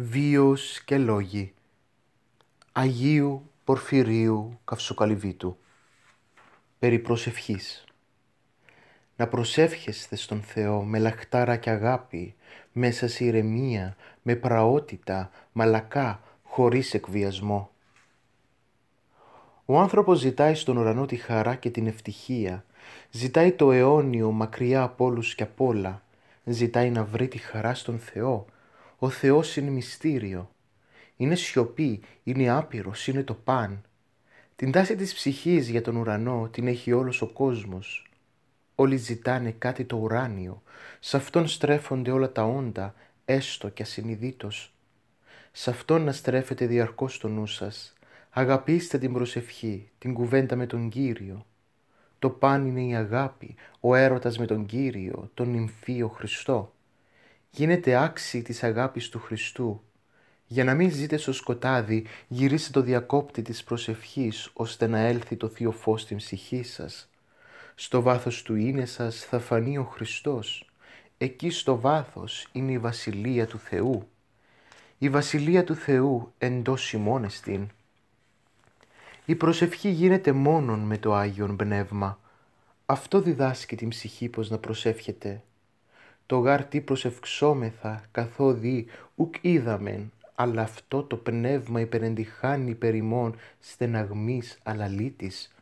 βίος και λόγοι Αγίου Πορφυρίου Καυσοκαλυβίτου περί προσευχής. Να προσεύχεστε στον Θεό με λαχτάρα και αγάπη, μέσα σε ηρεμία, με πραότητα, μαλακά, χωρίς εκβιασμό. Ο άνθρωπος ζητάει στον ουρανό τη χαρά και την ευτυχία, ζητάει το αιώνιο μακριά από όλους και από όλα, ζητάει να βρει τη χαρά στον Θεό, ο Θεός είναι μυστήριο. Είναι σιωπή, είναι άπειρος, είναι το παν. Την τάση της ψυχής για τον ουρανό την έχει όλος ο κόσμος. Όλοι ζητάνε κάτι το ουράνιο, σε αυτόν στρέφονται όλα τα όντα, έστω και ασυνειδήτως. Σε αυτόν να στρέφετε διαρκώς το νου σας. Αγαπήστε την προσευχή, την κουβέντα με τον Κύριο. Το παν είναι η αγάπη, ο έρωτας με τον Κύριο, τον νυμφίο Χριστό. Γίνετε άξιοι της αγάπης του Χριστού. Για να μην ζείτε στο σκοτάδι, γυρίστε το διακόπτη της προσευχής, ώστε να έλθει το θείο φως στην ψυχή σας. Στο βάθος του είναι σας θα φανεί ο Χριστός. Εκεί στο βάθος είναι η Βασιλεία του Θεού. Η Βασιλεία του Θεού εντός ημών εστίν. Η προσευχή γίνεται μόνον με το Άγιον Πνεύμα. Αυτό διδάσκει την ψυχή πως να προσεύχεται το γάρτι προσευξόμεθα καθόδι ουκ είδαμεν, αλλά αυτό το πνεύμα υπερεντυχάνει περιμόν στεναγμίς στεναγμής αλαλίτης.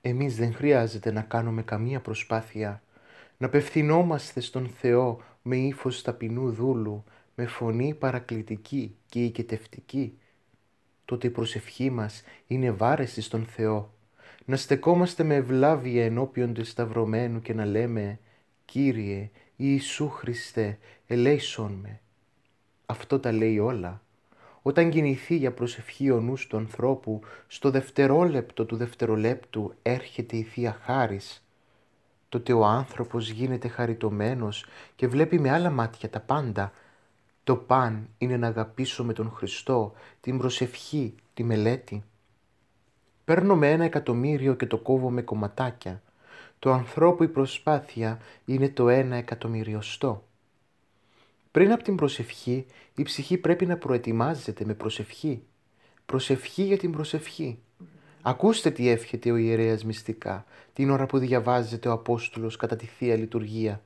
Εμείς δεν χρειάζεται να κάνουμε καμία προσπάθεια, να απευθυνόμαστε στον Θεό με ύφος ταπεινού δούλου, με φωνή παρακλητική και οικετευτική. Τότε η προσευχή μας είναι βάρεση στον Θεό. Να στεκόμαστε με ευλάβεια ενώπιον του σταυρωμένου και να λέμε «Κύριε, Ιησού Χριστέ, ελέησόν με. Αυτό τα λέει όλα. Όταν κινηθεί για προσευχή ο νους του ανθρώπου, στο δευτερόλεπτο του δευτερολέπτου έρχεται η Θεία Χάρις. Τότε ο άνθρωπος γίνεται χαριτωμένος και βλέπει με άλλα μάτια τα πάντα. Το παν είναι να αγαπήσω με τον Χριστό, την προσευχή, τη μελέτη. Παίρνω με ένα εκατομμύριο και το κόβω με κομματάκια – το ανθρώπου η προσπάθεια είναι το ένα εκατομμυριοστό. Πριν από την προσευχή, η ψυχή πρέπει να προετοιμάζεται με προσευχή. Προσευχή για την προσευχή. Ακούστε τι εύχεται ο ιερέας μυστικά, την ώρα που διαβάζεται ο Απόστολος κατά τη Θεία Λειτουργία.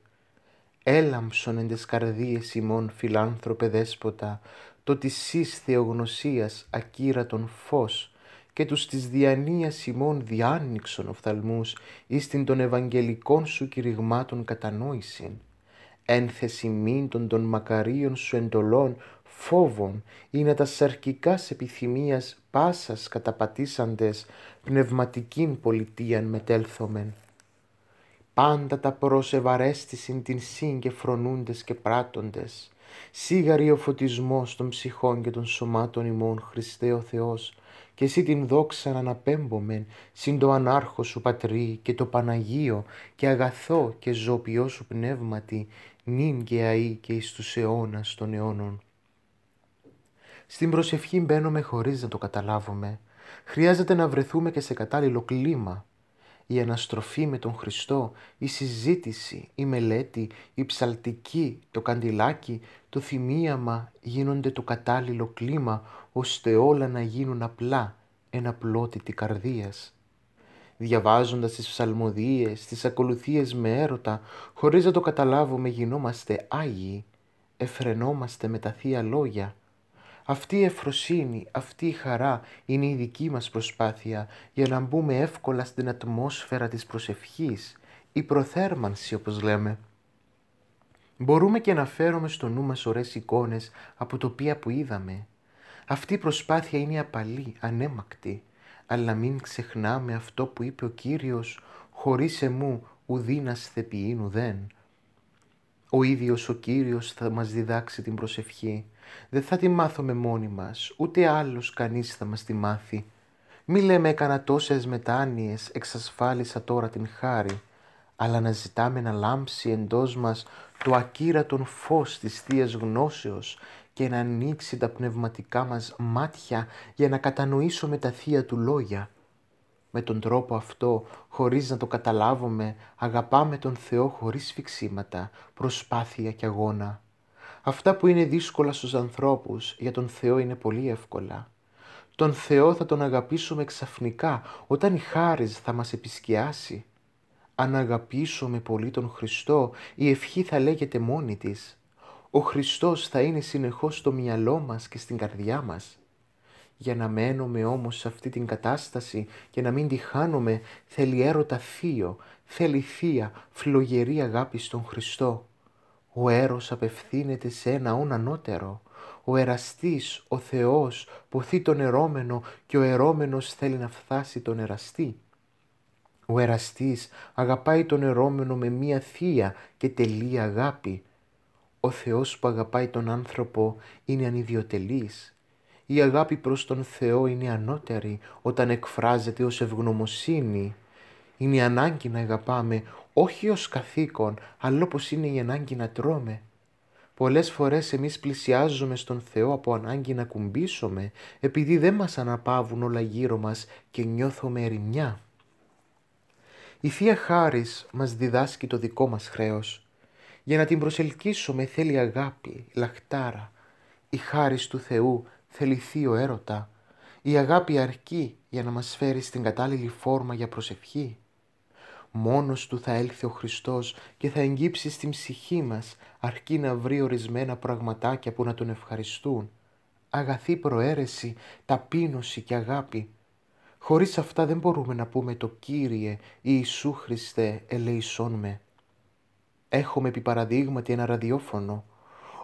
«Έλαμψον εν τες καρδίες ημών φιλάνθρωπε δέσποτα, το της εις θεογνωσίας ακύρατον φως, και τους της διανοίας ημών διάνοιξον οφθαλμούς εις την των ευαγγελικών σου κηρυγμάτων κατανόησιν. Ένθεση μήντων των μακαρίων σου εντολών φόβων είναι τα σαρκικάς επιθυμίας πάσας καταπατήσαντες πνευματικήν πολιτείαν μετέλθομεν. Πάντα τα προσεβαρέστησιν την σύν και φρονούντες και πράττοντες, Σίγαρη ο φωτισμός των ψυχών και των σωμάτων ημών Χριστέ ο Θεός, και εσύ την δόξα να αναπέμπομεν συν το ανάρχο σου πατρί και το Παναγίο και αγαθό και ζωπιό σου πνεύματι νυν και αΐ και εις τους αιώνας των αιώνων. Στην προσευχή μπαίνουμε χωρίς να το καταλάβουμε. Χρειάζεται να βρεθούμε και σε κατάλληλο κλίμα η αναστροφή με τον Χριστό, η συζήτηση, η μελέτη, η ψαλτική, το καντιλάκι, το θυμίαμα γίνονται το κατάλληλο κλίμα, ώστε όλα να γίνουν απλά, ένα πλότητη καρδίας. Διαβάζοντας τις ψαλμοδίες, τις ακολουθίες με έρωτα, χωρίς να το καταλάβουμε γινόμαστε Άγιοι, εφρενόμαστε με τα Θεία Λόγια, αυτή η εφροσύνη, αυτή η χαρά είναι η δική μας προσπάθεια για να μπούμε εύκολα στην ατμόσφαιρα της προσευχής, η προθέρμανση όπως λέμε. Μπορούμε και να φέρουμε στο νου μας ωραίες εικόνες από τοπία που είδαμε. Αυτή η προσπάθεια είναι απαλή, ανέμακτη, αλλά μην ξεχνάμε αυτό που είπε ο Κύριος «Χωρίς εμού ουδίνας θεπιήν ουδέν». Ο ίδιος ο Κύριος θα μας διδάξει την προσευχή δεν θα τη μάθουμε μόνοι μας, ούτε άλλος κανείς θα μας τη μάθει. Μη λέμε έκανα τόσες μετάνοιες, εξασφάλισα τώρα την χάρη, αλλά να ζητάμε να λάμψει εντός μας το ακύρατον φως της θείας Γνώσεως και να ανοίξει τα πνευματικά μας μάτια για να κατανοήσουμε τα θεία του λόγια. Με τον τρόπο αυτό, χωρίς να το καταλάβουμε, αγαπάμε τον Θεό χωρίς φυξήματα, προσπάθεια και αγώνα. Αυτά που είναι δύσκολα στους ανθρώπους, για τον Θεό είναι πολύ εύκολα. Τον Θεό θα τον αγαπήσουμε ξαφνικά, όταν η χάρις θα μας επισκιάσει. Αν αγαπήσουμε πολύ τον Χριστό, η ευχή θα λέγεται μόνη της. Ο Χριστός θα είναι συνεχώς στο μυαλό μας και στην καρδιά μας. Για να μένουμε όμως σε αυτή την κατάσταση και να μην τη χάνουμε, θέλει έρωτα θείο, θέλει θεία, φλογερή αγάπη στον Χριστό. Ο έρος απευθύνεται σε ένα ανώτερο. Ο εραστής, ο Θεός, ποθεί τον ερώμενο και ο ερώμενος θέλει να φτάσει τον εραστή. Ο εραστής αγαπάει τον ερώμενο με μία θεία και τελή αγάπη. Ο Θεός που αγαπάει τον άνθρωπο είναι ανιδιοτελής. Η αγάπη προς τον Θεό είναι ανώτερη όταν εκφράζεται ως ευγνωμοσύνη είναι η ανάγκη να αγαπάμε όχι ως καθήκον, αλλά όπως είναι η ανάγκη να τρώμε. Πολλές φορές εμείς πλησιάζουμε στον Θεό από ανάγκη να κουμπίσουμε, επειδή δεν μας αναπαύουν όλα γύρω μας και νιώθουμε ερημιά. Η Θεία Χάρις μας διδάσκει το δικό μας χρέος. Για να την προσελκύσουμε θέλει αγάπη, λαχτάρα. Η Χάρις του Θεού θέλει θείο έρωτα. Η αγάπη αρκεί για να μας φέρει στην κατάλληλη φόρμα για προσευχή. Μόνος του θα έλθει ο Χριστός και θα εγγύψει στην ψυχή μας, αρκεί να βρει ορισμένα πραγματάκια που να τον ευχαριστούν. Αγαθή προαίρεση, ταπείνωση και αγάπη. Χωρίς αυτά δεν μπορούμε να πούμε το Κύριε ή Ιησού Χριστέ ελεησόν με. Έχουμε επί παραδείγματι ένα ραδιόφωνο.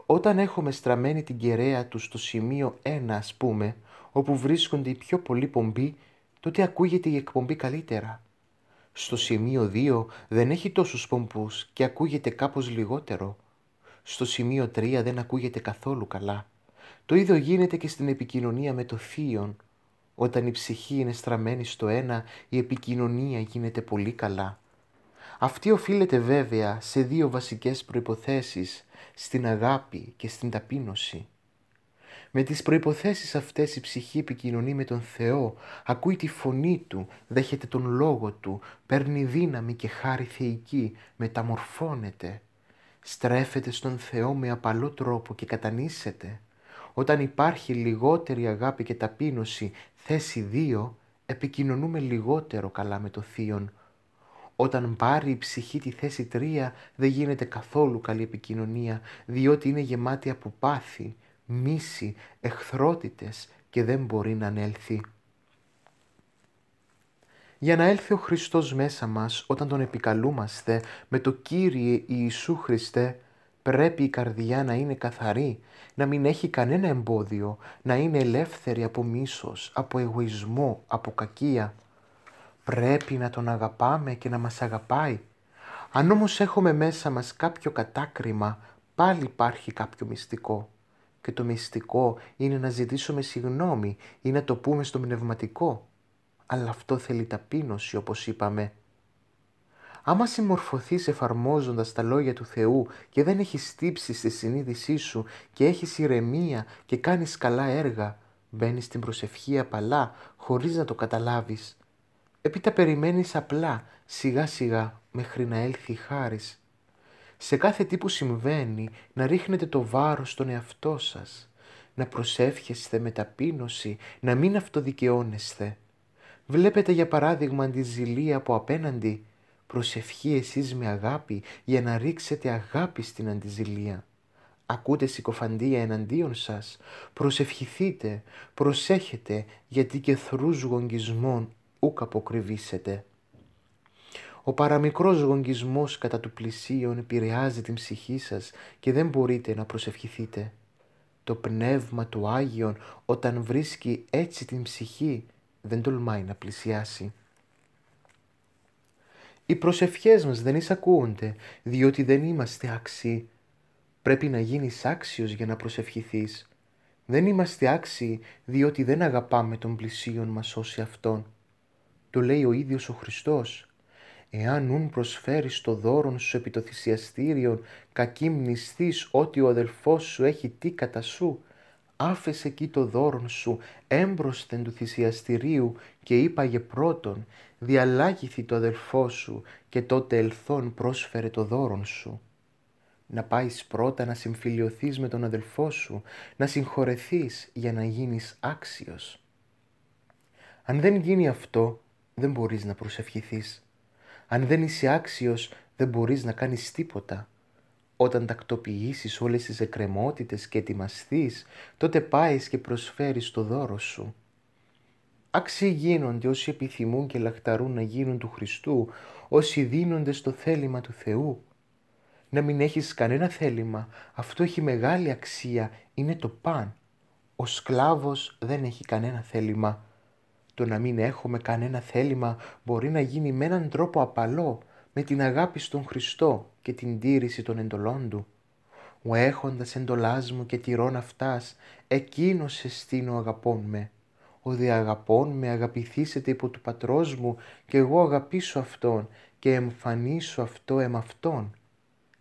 Όταν έχουμε στραμμένη την κεραία του στο σημείο 1 ας πούμε, όπου βρίσκονται οι πιο πολλοί πομποί, τότε ακούγεται η εκπομπή καλύτερα. Στο σημείο 2 δεν έχει τόσους πομπούς και ακούγεται κάπως λιγότερο. Στο σημείο 3 δεν ακούγεται καθόλου καλά. Το ίδιο γίνεται και στην επικοινωνία με το θείον. Όταν η ψυχή είναι στραμμένη στο ένα, η επικοινωνία γίνεται πολύ καλά. Αυτή οφείλεται βέβαια σε δύο βασικές προϋποθέσεις, στην αγάπη και στην ταπείνωση. Με τις προϋποθέσεις αυτές η ψυχή επικοινωνεί με τον Θεό, ακούει τη φωνή Του, δέχεται τον Λόγο Του, παίρνει δύναμη και χάρη θεϊκή, μεταμορφώνεται. Στρέφεται στον Θεό με απαλό τρόπο και κατανήσεται. Όταν υπάρχει λιγότερη αγάπη και ταπείνωση, θέση 2, επικοινωνούμε λιγότερο καλά με το Θείον. Όταν πάρει η ψυχή τη θέση 3, δεν γίνεται καθόλου καλή επικοινωνία, διότι είναι γεμάτη από πάθη, μίση, εχθρότητες και δεν μπορεί να ανέλθει. Για να έλθει ο Χριστός μέσα μας όταν τον επικαλούμαστε με το Κύριε Ιησού Χριστέ, πρέπει η καρδιά να είναι καθαρή, να μην έχει κανένα εμπόδιο, να είναι ελεύθερη από μίσος, από εγωισμό, από κακία. Πρέπει να τον αγαπάμε και να μας αγαπάει. Αν όμως έχουμε μέσα μας κάποιο κατάκριμα, πάλι υπάρχει κάποιο μυστικό και το μυστικό είναι να ζητήσουμε συγνώμη ή να το πούμε στο πνευματικό. Αλλά αυτό θέλει ταπείνωση όπως είπαμε. Άμα συμμορφωθείς εφαρμόζοντας τα λόγια του Θεού και δεν έχεις τύψει στη συνείδησή σου και έχεις ηρεμία και κάνεις καλά έργα, μπαίνεις στην προσευχή απαλά χωρίς να το καταλάβεις. επειτα Έπειτα απλά, σιγά σιγά, μέχρι να έλθει η χάρη σε κάθε τι που συμβαίνει να ρίχνετε το βάρος στον εαυτό σας, να προσεύχεστε με ταπείνωση, να μην αυτοδικαιώνεστε. Βλέπετε για παράδειγμα τη ζηλία από απέναντι, προσευχή εσείς με αγάπη για να ρίξετε αγάπη στην αντιζηλία. Ακούτε συκοφαντία εναντίον σας, προσευχηθείτε, προσέχετε γιατί και θρούς γονγκισμών ούκ αποκριβήσετε. Ο παραμικρός γονγκισμός κατά του πλησίον επηρεάζει την ψυχή σας και δεν μπορείτε να προσευχηθείτε. Το πνεύμα του Άγιον όταν βρίσκει έτσι την ψυχή δεν τολμάει να πλησιάσει. Οι προσευχές μας δεν εισακούονται διότι δεν είμαστε άξιοι. Πρέπει να γίνεις άξιος για να προσευχηθείς. Δεν είμαστε άξιοι διότι δεν αγαπάμε τον πλησίον μας όσοι αυτόν. Το λέει ο ίδιος ο Χριστός. Εάν ούν προσφέρεις το δώρον σου επί το θυσιαστήριον, κακή ότι ο αδελφός σου έχει τι κατά σου, άφες εκεί το δώρον σου έμπροσθεν του θυσιαστηρίου και είπαγε πρώτον, διαλάγηθη το αδελφό σου και τότε ελθόν πρόσφερε το δώρον σου. Να πάεις πρώτα να συμφιλιωθείς με τον αδελφό σου, να συγχωρεθείς για να γίνεις άξιος. Αν δεν γίνει αυτό, δεν μπορείς να προσευχηθείς. Αν δεν είσαι άξιος, δεν μπορείς να κάνεις τίποτα. Όταν τακτοποιήσεις όλες τις εκκρεμότητες και ετοιμαστείς, τότε πάεις και προσφέρεις το δώρο σου. Άξιοι γίνονται όσοι επιθυμούν και λαχταρούν να γίνουν του Χριστού, όσοι δίνονται στο θέλημα του Θεού. Να μην έχεις κανένα θέλημα, αυτό έχει μεγάλη αξία, είναι το παν. Ο σκλάβος δεν έχει κανένα θέλημα, το να μην έχουμε κανένα θέλημα μπορεί να γίνει με έναν τρόπο απαλό, με την αγάπη στον Χριστό και την τήρηση των εντολών Του. Ο έχοντας εντολάς μου και τυρών αυτάς, εκείνος ο αγαπών με. Ο δε αγαπών με αγαπηθήσετε υπό του πατρός μου και εγώ αγαπήσω αυτόν και εμφανίσω αυτό εμ' αυτόν.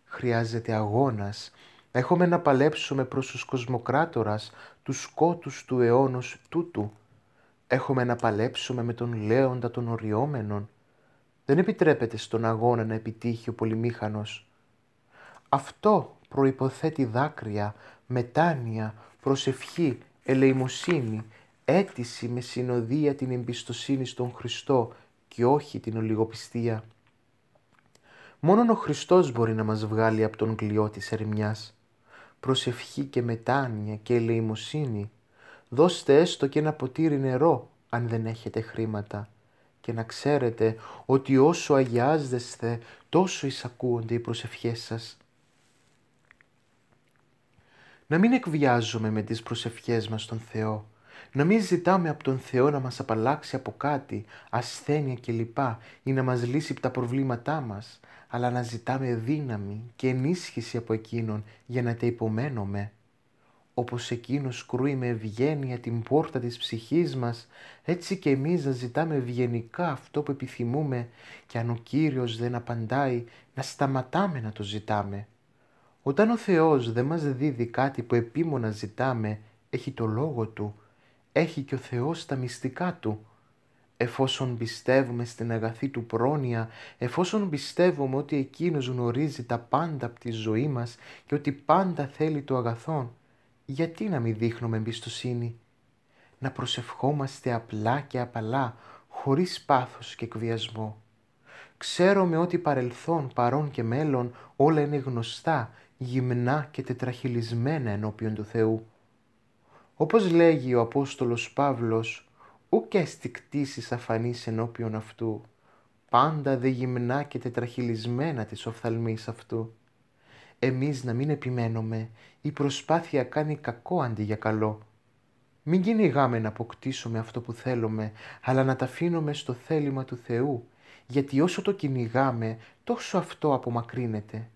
Χρειάζεται αγώνας. Έχουμε να παλέψουμε προς τους κοσμοκράτορας, τους σκότους του αιώνος τούτου, Έχουμε να παλέψουμε με τον λέοντα των οριόμενων. Δεν επιτρέπεται στον αγώνα να επιτύχει ο πολυμήχανος. Αυτό προϋποθέτει δάκρυα, μετάνοια, προσευχή, ελεημοσύνη, αίτηση με συνοδεία την εμπιστοσύνη στον Χριστό και όχι την ολιγοπιστία. Μόνον ο Χριστός μπορεί να μας βγάλει από τον κλειό της ερημιάς. Προσευχή και μετάνοια και ελεημοσύνη Δώστε έστω και ένα ποτήρι νερό αν δεν έχετε χρήματα και να ξέρετε ότι όσο αγιάζεστε τόσο εισακούονται οι προσευχές σας. Να μην εκβιάζουμε με τις προσευχές μας τον Θεό. Να μην ζητάμε από τον Θεό να μας απαλλάξει από κάτι, ασθένεια κλπ. ή να μας λύσει τα προβλήματά μας, αλλά να ζητάμε δύναμη και ενίσχυση από Εκείνον για να τα υπομένουμε. Όπως εκείνος κρούει με ευγένεια την πόρτα της ψυχής μας, έτσι και εμείς να ζητάμε ευγενικά αυτό που επιθυμούμε και αν ο Κύριος δεν απαντάει, να σταματάμε να το ζητάμε. Όταν ο Θεός δεν μας δίδει κάτι που επίμονα ζητάμε, έχει το λόγο Του, έχει και ο Θεός τα μυστικά Του. Εφόσον πιστεύουμε στην αγαθή Του πρόνοια, εφόσον πιστεύουμε ότι Εκείνος γνωρίζει τα πάντα από τη ζωή μας και ότι πάντα θέλει το αγαθόν, γιατί να μην δείχνουμε εμπιστοσύνη, να προσευχόμαστε απλά και απαλά, χωρίς πάθος και εκβιασμό. Ξέρω ότι παρελθόν, παρόν και μέλλον όλα είναι γνωστά, γυμνά και τετραχυλισμένα ενώπιον του Θεού. Όπως λέγει ο Απόστολος Παύλος, ουκ κτήσεις αφανής ενώπιον αυτού, πάντα δε γυμνά και τετραχυλισμένα της οφθαλμής αυτού εμείς να μην επιμένουμε, η προσπάθεια κάνει κακό αντί για καλό. Μην κυνηγάμε να αποκτήσουμε αυτό που θέλουμε, αλλά να τα αφήνουμε στο θέλημα του Θεού, γιατί όσο το κυνηγάμε, τόσο αυτό απομακρύνεται.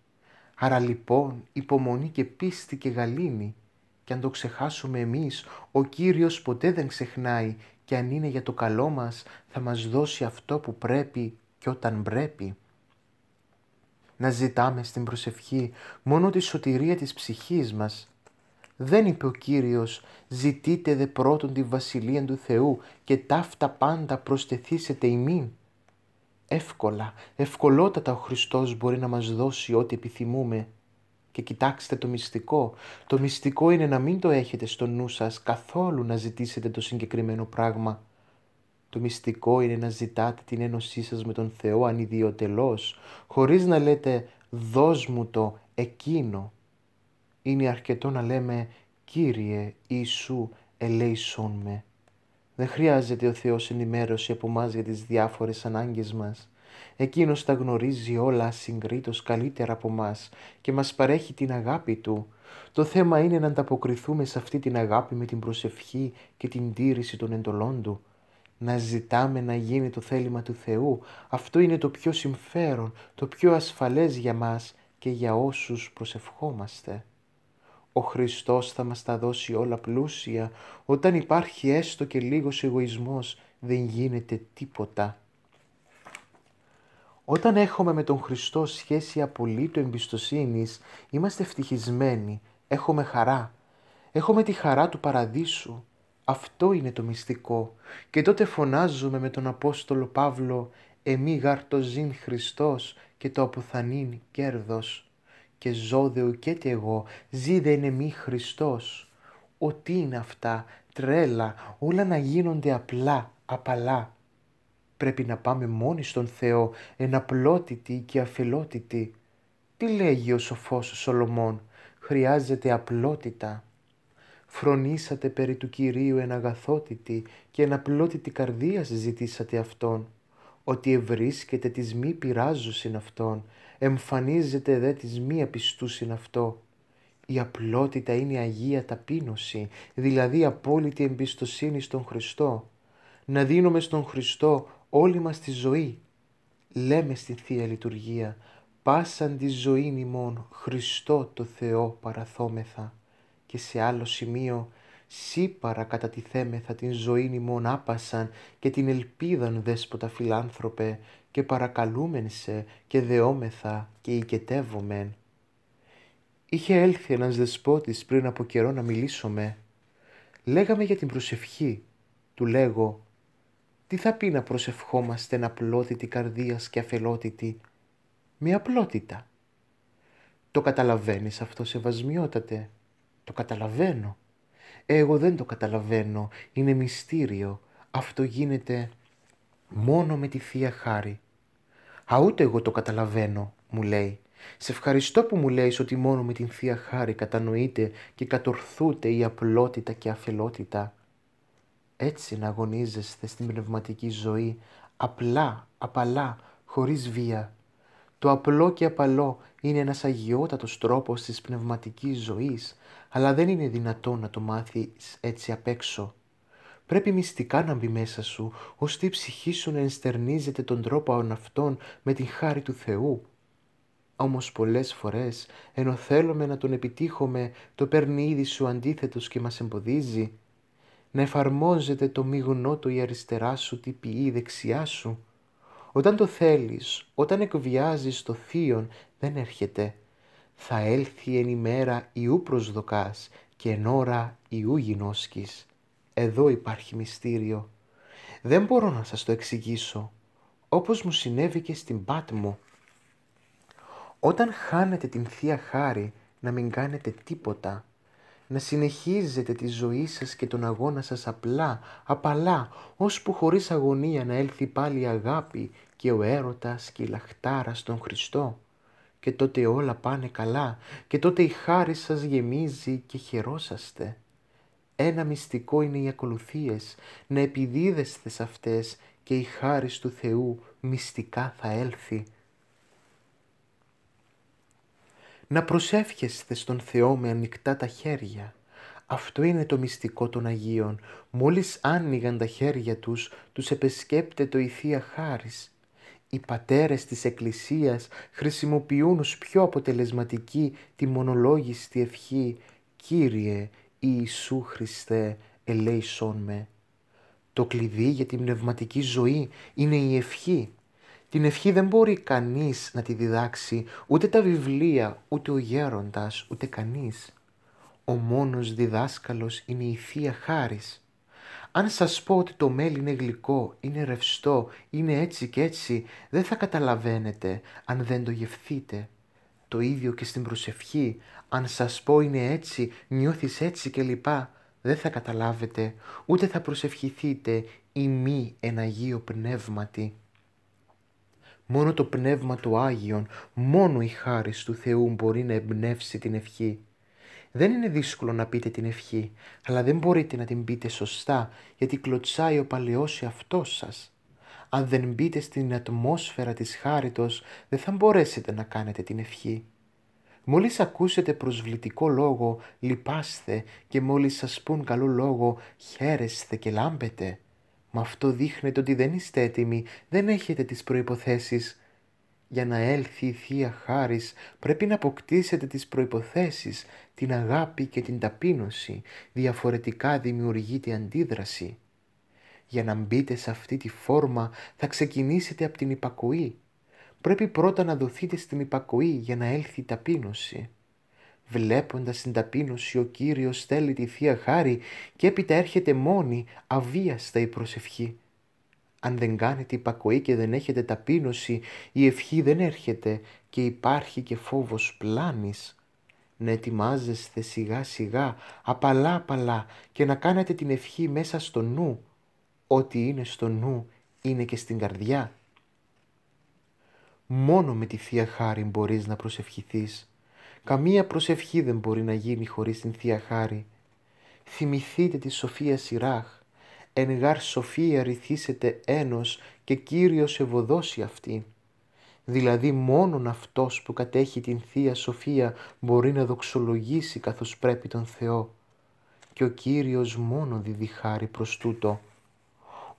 Άρα λοιπόν υπομονή και πίστη και γαλήνη, και αν το ξεχάσουμε εμείς, ο Κύριος ποτέ δεν ξεχνάει και αν είναι για το καλό μας θα μας δώσει αυτό που πρέπει και όταν πρέπει να ζητάμε στην προσευχή μόνο τη σωτηρία της ψυχής μας. Δεν είπε ο Κύριος «Ζητείτε δε πρώτον τη βασιλεία του Θεού και ταύτα πάντα προστεθήσετε ημίν». Εύκολα, ευκολότατα ο Χριστός μπορεί να μας δώσει ό,τι επιθυμούμε. Και κοιτάξτε το μυστικό. Το μυστικό είναι να μην το έχετε στο νου σας καθόλου να ζητήσετε το συγκεκριμένο πράγμα. Το μυστικό είναι να ζητάτε την ένωσή σας με τον Θεό ανιδιοτελώς, χωρίς να λέτε «δώσ' μου το εκείνο». Είναι αρκετό να λέμε «Κύριε Ιησού ελέησόν με». Δεν χρειάζεται ο Θεός ενημέρωση από εμάς για τις διάφορες ανάγκες μας. Εκείνος τα γνωρίζει όλα ασυγκρίτως καλύτερα από μας και μας παρέχει την αγάπη Του. Το θέμα είναι να ανταποκριθούμε σε αυτή την αγάπη με την προσευχή και την τήρηση των εντολών Του να ζητάμε να γίνει το θέλημα του Θεού. Αυτό είναι το πιο συμφέρον, το πιο ασφαλές για μας και για όσους προσευχόμαστε. Ο Χριστός θα μας τα δώσει όλα πλούσια, όταν υπάρχει έστω και λίγος εγωισμός δεν γίνεται τίποτα. Όταν έχουμε με τον Χριστό σχέση απολύτου εμπιστοσύνης, είμαστε ευτυχισμένοι, έχουμε χαρά. Έχουμε τη χαρά του παραδείσου, αυτό είναι το μυστικό. Και τότε φωνάζουμε με τον Απόστολο Παύλο «Εμί το ζήν Χριστός και το αποθανήν κέρδος». Και και τι εγώ, ζήδε είναι εμί Χριστός. Ό,τι είναι αυτά, τρέλα, όλα να γίνονται απλά, απαλά. Πρέπει να πάμε μόνοι στον Θεό, απλότητη και αφιλότητη. Τι λέγει ο σοφός Σολομών, χρειάζεται απλότητα φρονήσατε περί του Κυρίου εν αγαθότητη και εν απλότητη καρδίας ζητήσατε Αυτόν, ότι ευρίσκεται της μη πειράζουσιν Αυτόν, εμφανίζεται δε της μη απιστούσιν Αυτό. Η απλότητα είναι η Αγία Ταπείνωση, δηλαδή απόλυτη εμπιστοσύνη στον Χριστό. Να δίνουμε στον Χριστό όλη μας τη ζωή. Λέμε στη Θεία Λειτουργία, πάσαν τη ζωή ημών Χριστό το Θεό παραθόμεθα και σε άλλο σημείο σύπαρα κατά τη θέμεθα την ζωή ημών άπασαν και την ελπίδαν δέσποτα φιλάνθρωπε και παρακαλούμεν σε και δεόμεθα και οικετεύομεν. Είχε έλθει ένας δεσπότης πριν από καιρό να μιλήσουμε. Λέγαμε για την προσευχή. Του λέγω «Τι θα πει να προσευχόμαστε απλότητη καρδίας και αφελότητη» με απλότητα. Το καταλαβαίνεις αυτό σεβασμιότατε. Το καταλαβαίνω. Εγώ δεν το καταλαβαίνω. Είναι μυστήριο. Αυτό γίνεται μόνο με τη Θεία Χάρη. «Α, εγώ το καταλαβαίνω», μου λέει. «Σε ευχαριστώ που μου λέει ότι μόνο με την Θεία Χάρη κατανοείται και κατορθούται η απλότητα και αφελότητα». Έτσι να αγωνίζεστε στην πνευματική ζωή, απλά, απαλά, χωρίς βία. Το απλό και απαλό είναι ένας αγιότατος τρόπος της πνευματικής ζωής, αλλά δεν είναι δυνατό να το μάθεις έτσι απ' έξω. Πρέπει μυστικά να μπει μέσα σου, ώστε η ψυχή σου να ενστερνίζεται τον τρόπο αυτόν με την χάρη του Θεού. Όμως πολλές φορές, ενώ θέλουμε να τον επιτύχουμε, το παίρνει ήδη σου αντίθετος και μας εμποδίζει. Να εφαρμόζεται το μυγνό του η αριστερά σου, τι ποιή η δεξιά σου. Όταν το θέλεις, όταν εκβιάζεις το θείον, δεν έρχεται θα έλθει εν ημέρα Ιού προσδοκάς και εν ώρα Ιού γινώσκης. Εδώ υπάρχει μυστήριο. Δεν μπορώ να σας το εξηγήσω, όπως μου συνέβη και στην Πάτμο. Όταν χάνετε την Θεία Χάρη να μην κάνετε τίποτα, να συνεχίζετε τη ζωή σας και τον αγώνα σας απλά, απαλά, ώσπου χωρίς αγωνία να έλθει πάλι η αγάπη και ο έρωτας και η λαχτάρα στον Χριστό και τότε όλα πάνε καλά και τότε η χάρη σας γεμίζει και χαιρόσαστε. Ένα μυστικό είναι οι ακολουθίες, να επιδίδεστε σε αυτές και η χάρη του Θεού μυστικά θα έλθει. Να προσεύχεστε στον Θεό με ανοιχτά τα χέρια. Αυτό είναι το μυστικό των Αγίων. Μόλις άνοιγαν τα χέρια τους, τους επισκέπτε το η Θεία χάρης. Οι πατέρες της Εκκλησίας χρησιμοποιούν ως πιο αποτελεσματική τη μονολόγιστη ευχή «Κύριε Ιησού Χριστέ, ελέησόν με». Το κλειδί για την πνευματική ζωή είναι η ευχή. Την ευχή δεν μπορεί κανείς να τη διδάξει ούτε τα βιβλία, ούτε ο γέροντας, ούτε κανείς. Ο μόνος διδάσκαλος είναι η Θεία Χάρις. Αν σας πω ότι το μέλι είναι γλυκό, είναι ρευστό, είναι έτσι και έτσι, δεν θα καταλαβαίνετε αν δεν το γευθείτε. Το ίδιο και στην προσευχή, αν σας πω είναι έτσι, νιώθεις έτσι κλπ. Δεν θα καταλάβετε, ούτε θα προσευχηθείτε ή μη εν Αγίω Πνεύματι. Μόνο το Πνεύμα του Άγιον, μόνο η χάρις του Θεού μπορεί να εμπνεύσει την ευχή. Δεν είναι δύσκολο να πείτε την ευχή, αλλά δεν μπορείτε να την πείτε σωστά, γιατί κλωτσάει ο παλαιός εαυτός σας. Αν δεν μπείτε στην ατμόσφαιρα της χάριτος, δεν θα μπορέσετε να κάνετε την ευχή. Μόλις ακούσετε προσβλητικό λόγο, λυπάστε και μόλις σας πούν καλό λόγο, χαίρεστε και λάμπετε. Μα αυτό δείχνετε ότι δεν είστε έτοιμοι, δεν έχετε τις προϋποθέσεις για να έλθει η Θεία Χάρις πρέπει να αποκτήσετε τις προϋποθέσεις, την αγάπη και την ταπείνωση, διαφορετικά δημιουργείται αντίδραση. Για να μπείτε σε αυτή τη φόρμα θα ξεκινήσετε από την υπακοή. Πρέπει πρώτα να δοθείτε στην υπακοή για να έλθει η ταπείνωση. Βλέποντας την ταπείνωση ο Κύριος στέλνει τη Θεία Χάρη και έπειτα έρχεται μόνη αβίαστα η προσευχή. Αν δεν κάνετε υπακοή και δεν έχετε ταπείνωση, η ευχή δεν έρχεται και υπάρχει και φόβος πλάνης. Να ετοιμάζεστε σιγά σιγά, απαλά απαλά και να κάνετε την ευχή μέσα στο νου. Ό,τι είναι στο νου είναι και στην καρδιά. Μόνο με τη Θεία Χάρη μπορείς να προσευχηθείς. Καμία προσευχή δεν μπορεί να γίνει χωρίς την Θεία Χάρη. Θυμηθείτε τη Σοφία Σιράχ εν γάρ σοφία ρηθήσετε ένος και Κύριος ευωδώσει αυτή. Δηλαδή μόνον αυτός που κατέχει την Θεία Σοφία μπορεί να δοξολογήσει καθώς πρέπει τον Θεό. Και ο Κύριος μόνο διδει χάρη προς τούτο.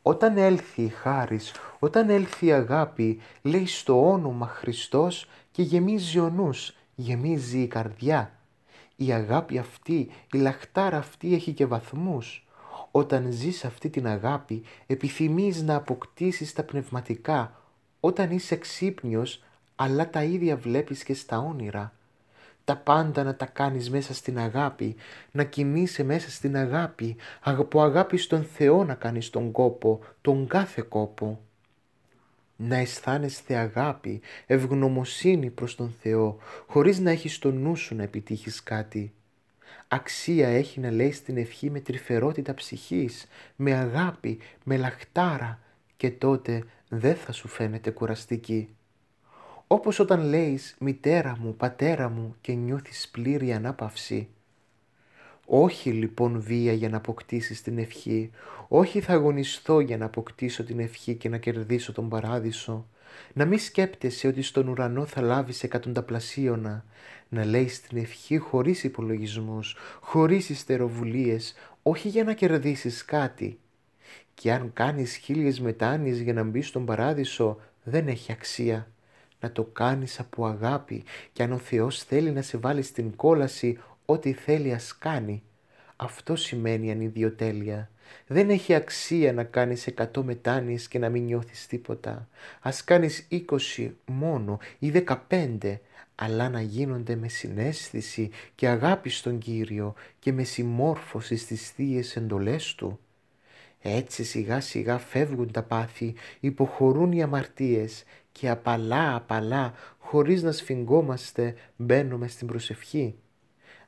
Όταν έλθει η χάρις, όταν έλθει η αγάπη, λέει στο όνομα Χριστός και γεμίζει ο νους, γεμίζει η καρδιά. Η αγάπη αυτή, η λαχτάρα αυτή έχει και βαθμούς. Όταν ζεις αυτή την αγάπη, επιθυμείς να αποκτήσεις τα πνευματικά. Όταν είσαι ξύπνιος, αλλά τα ίδια βλέπεις και στα όνειρα. Τα πάντα να τα κάνεις μέσα στην αγάπη, να κινείσαι μέσα στην αγάπη, από αγάπη στον Θεό να κάνεις τον κόπο, τον κάθε κόπο. Να αισθάνεσαι αγάπη, ευγνωμοσύνη προς τον Θεό, χωρίς να έχεις τον νου σου να επιτύχεις κάτι. Αξία έχει να λέει την ευχή με τρυφερότητα ψυχής, με αγάπη, με λαχτάρα και τότε δεν θα σου φαίνεται κουραστική. Όπως όταν λέεις «Μητέρα μου, πατέρα μου» και νιώθεις πλήρη ανάπαυση. Όχι λοιπόν βία για να αποκτήσεις την ευχή, όχι θα αγωνιστώ για να αποκτήσω την ευχή και να κερδίσω τον παράδεισο να μη σκέπτεσαι ότι στον ουρανό θα λάβεις εκατονταπλασίωνα, να λέει την ευχή χωρίς υπολογισμούς, χωρίς ιστεροβουλίες, όχι για να κερδίσεις κάτι. Και αν κάνεις χίλιες μετάνοιες για να μπεις στον παράδεισο, δεν έχει αξία. Να το κάνεις από αγάπη και αν ο Θεός θέλει να σε βάλει στην κόλαση, ό,τι θέλει ας κάνει. Αυτό σημαίνει ανιδιοτέλεια δεν έχει αξία να κάνεις 100 μετάνοιες και να μην νιώθεις τίποτα. Ας κάνεις 20 μόνο ή 15, αλλά να γίνονται με συνέστηση και αγάπη στον Κύριο και με συμμόρφωση στις θείες εντολές Του. Έτσι σιγά σιγά φεύγουν τα πάθη, υποχωρούν οι αμαρτίες και απαλά απαλά, χωρίς να σφιγγόμαστε, μπαίνουμε στην προσευχή.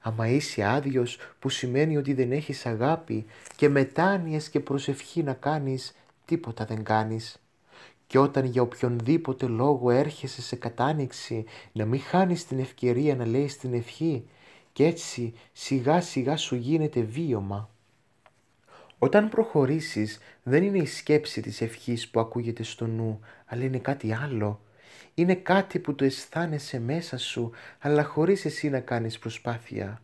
Αμα είσαι άδειος που σημαίνει ότι δεν έχεις αγάπη και μετάνοιες και προσευχή να κάνεις, τίποτα δεν κάνεις. Και όταν για οποιονδήποτε λόγο έρχεσαι σε κατάνοιξη, να μην χάνεις την ευκαιρία να λέεις την ευχή και έτσι σιγά σιγά σου γίνεται βίωμα. Όταν προχωρήσεις δεν είναι η σκέψη της ευχής που ακούγεται στο νου, αλλά είναι κάτι άλλο – είναι κάτι που το αισθάνεσαι μέσα σου, αλλά χωρίς εσύ να κάνεις προσπάθεια.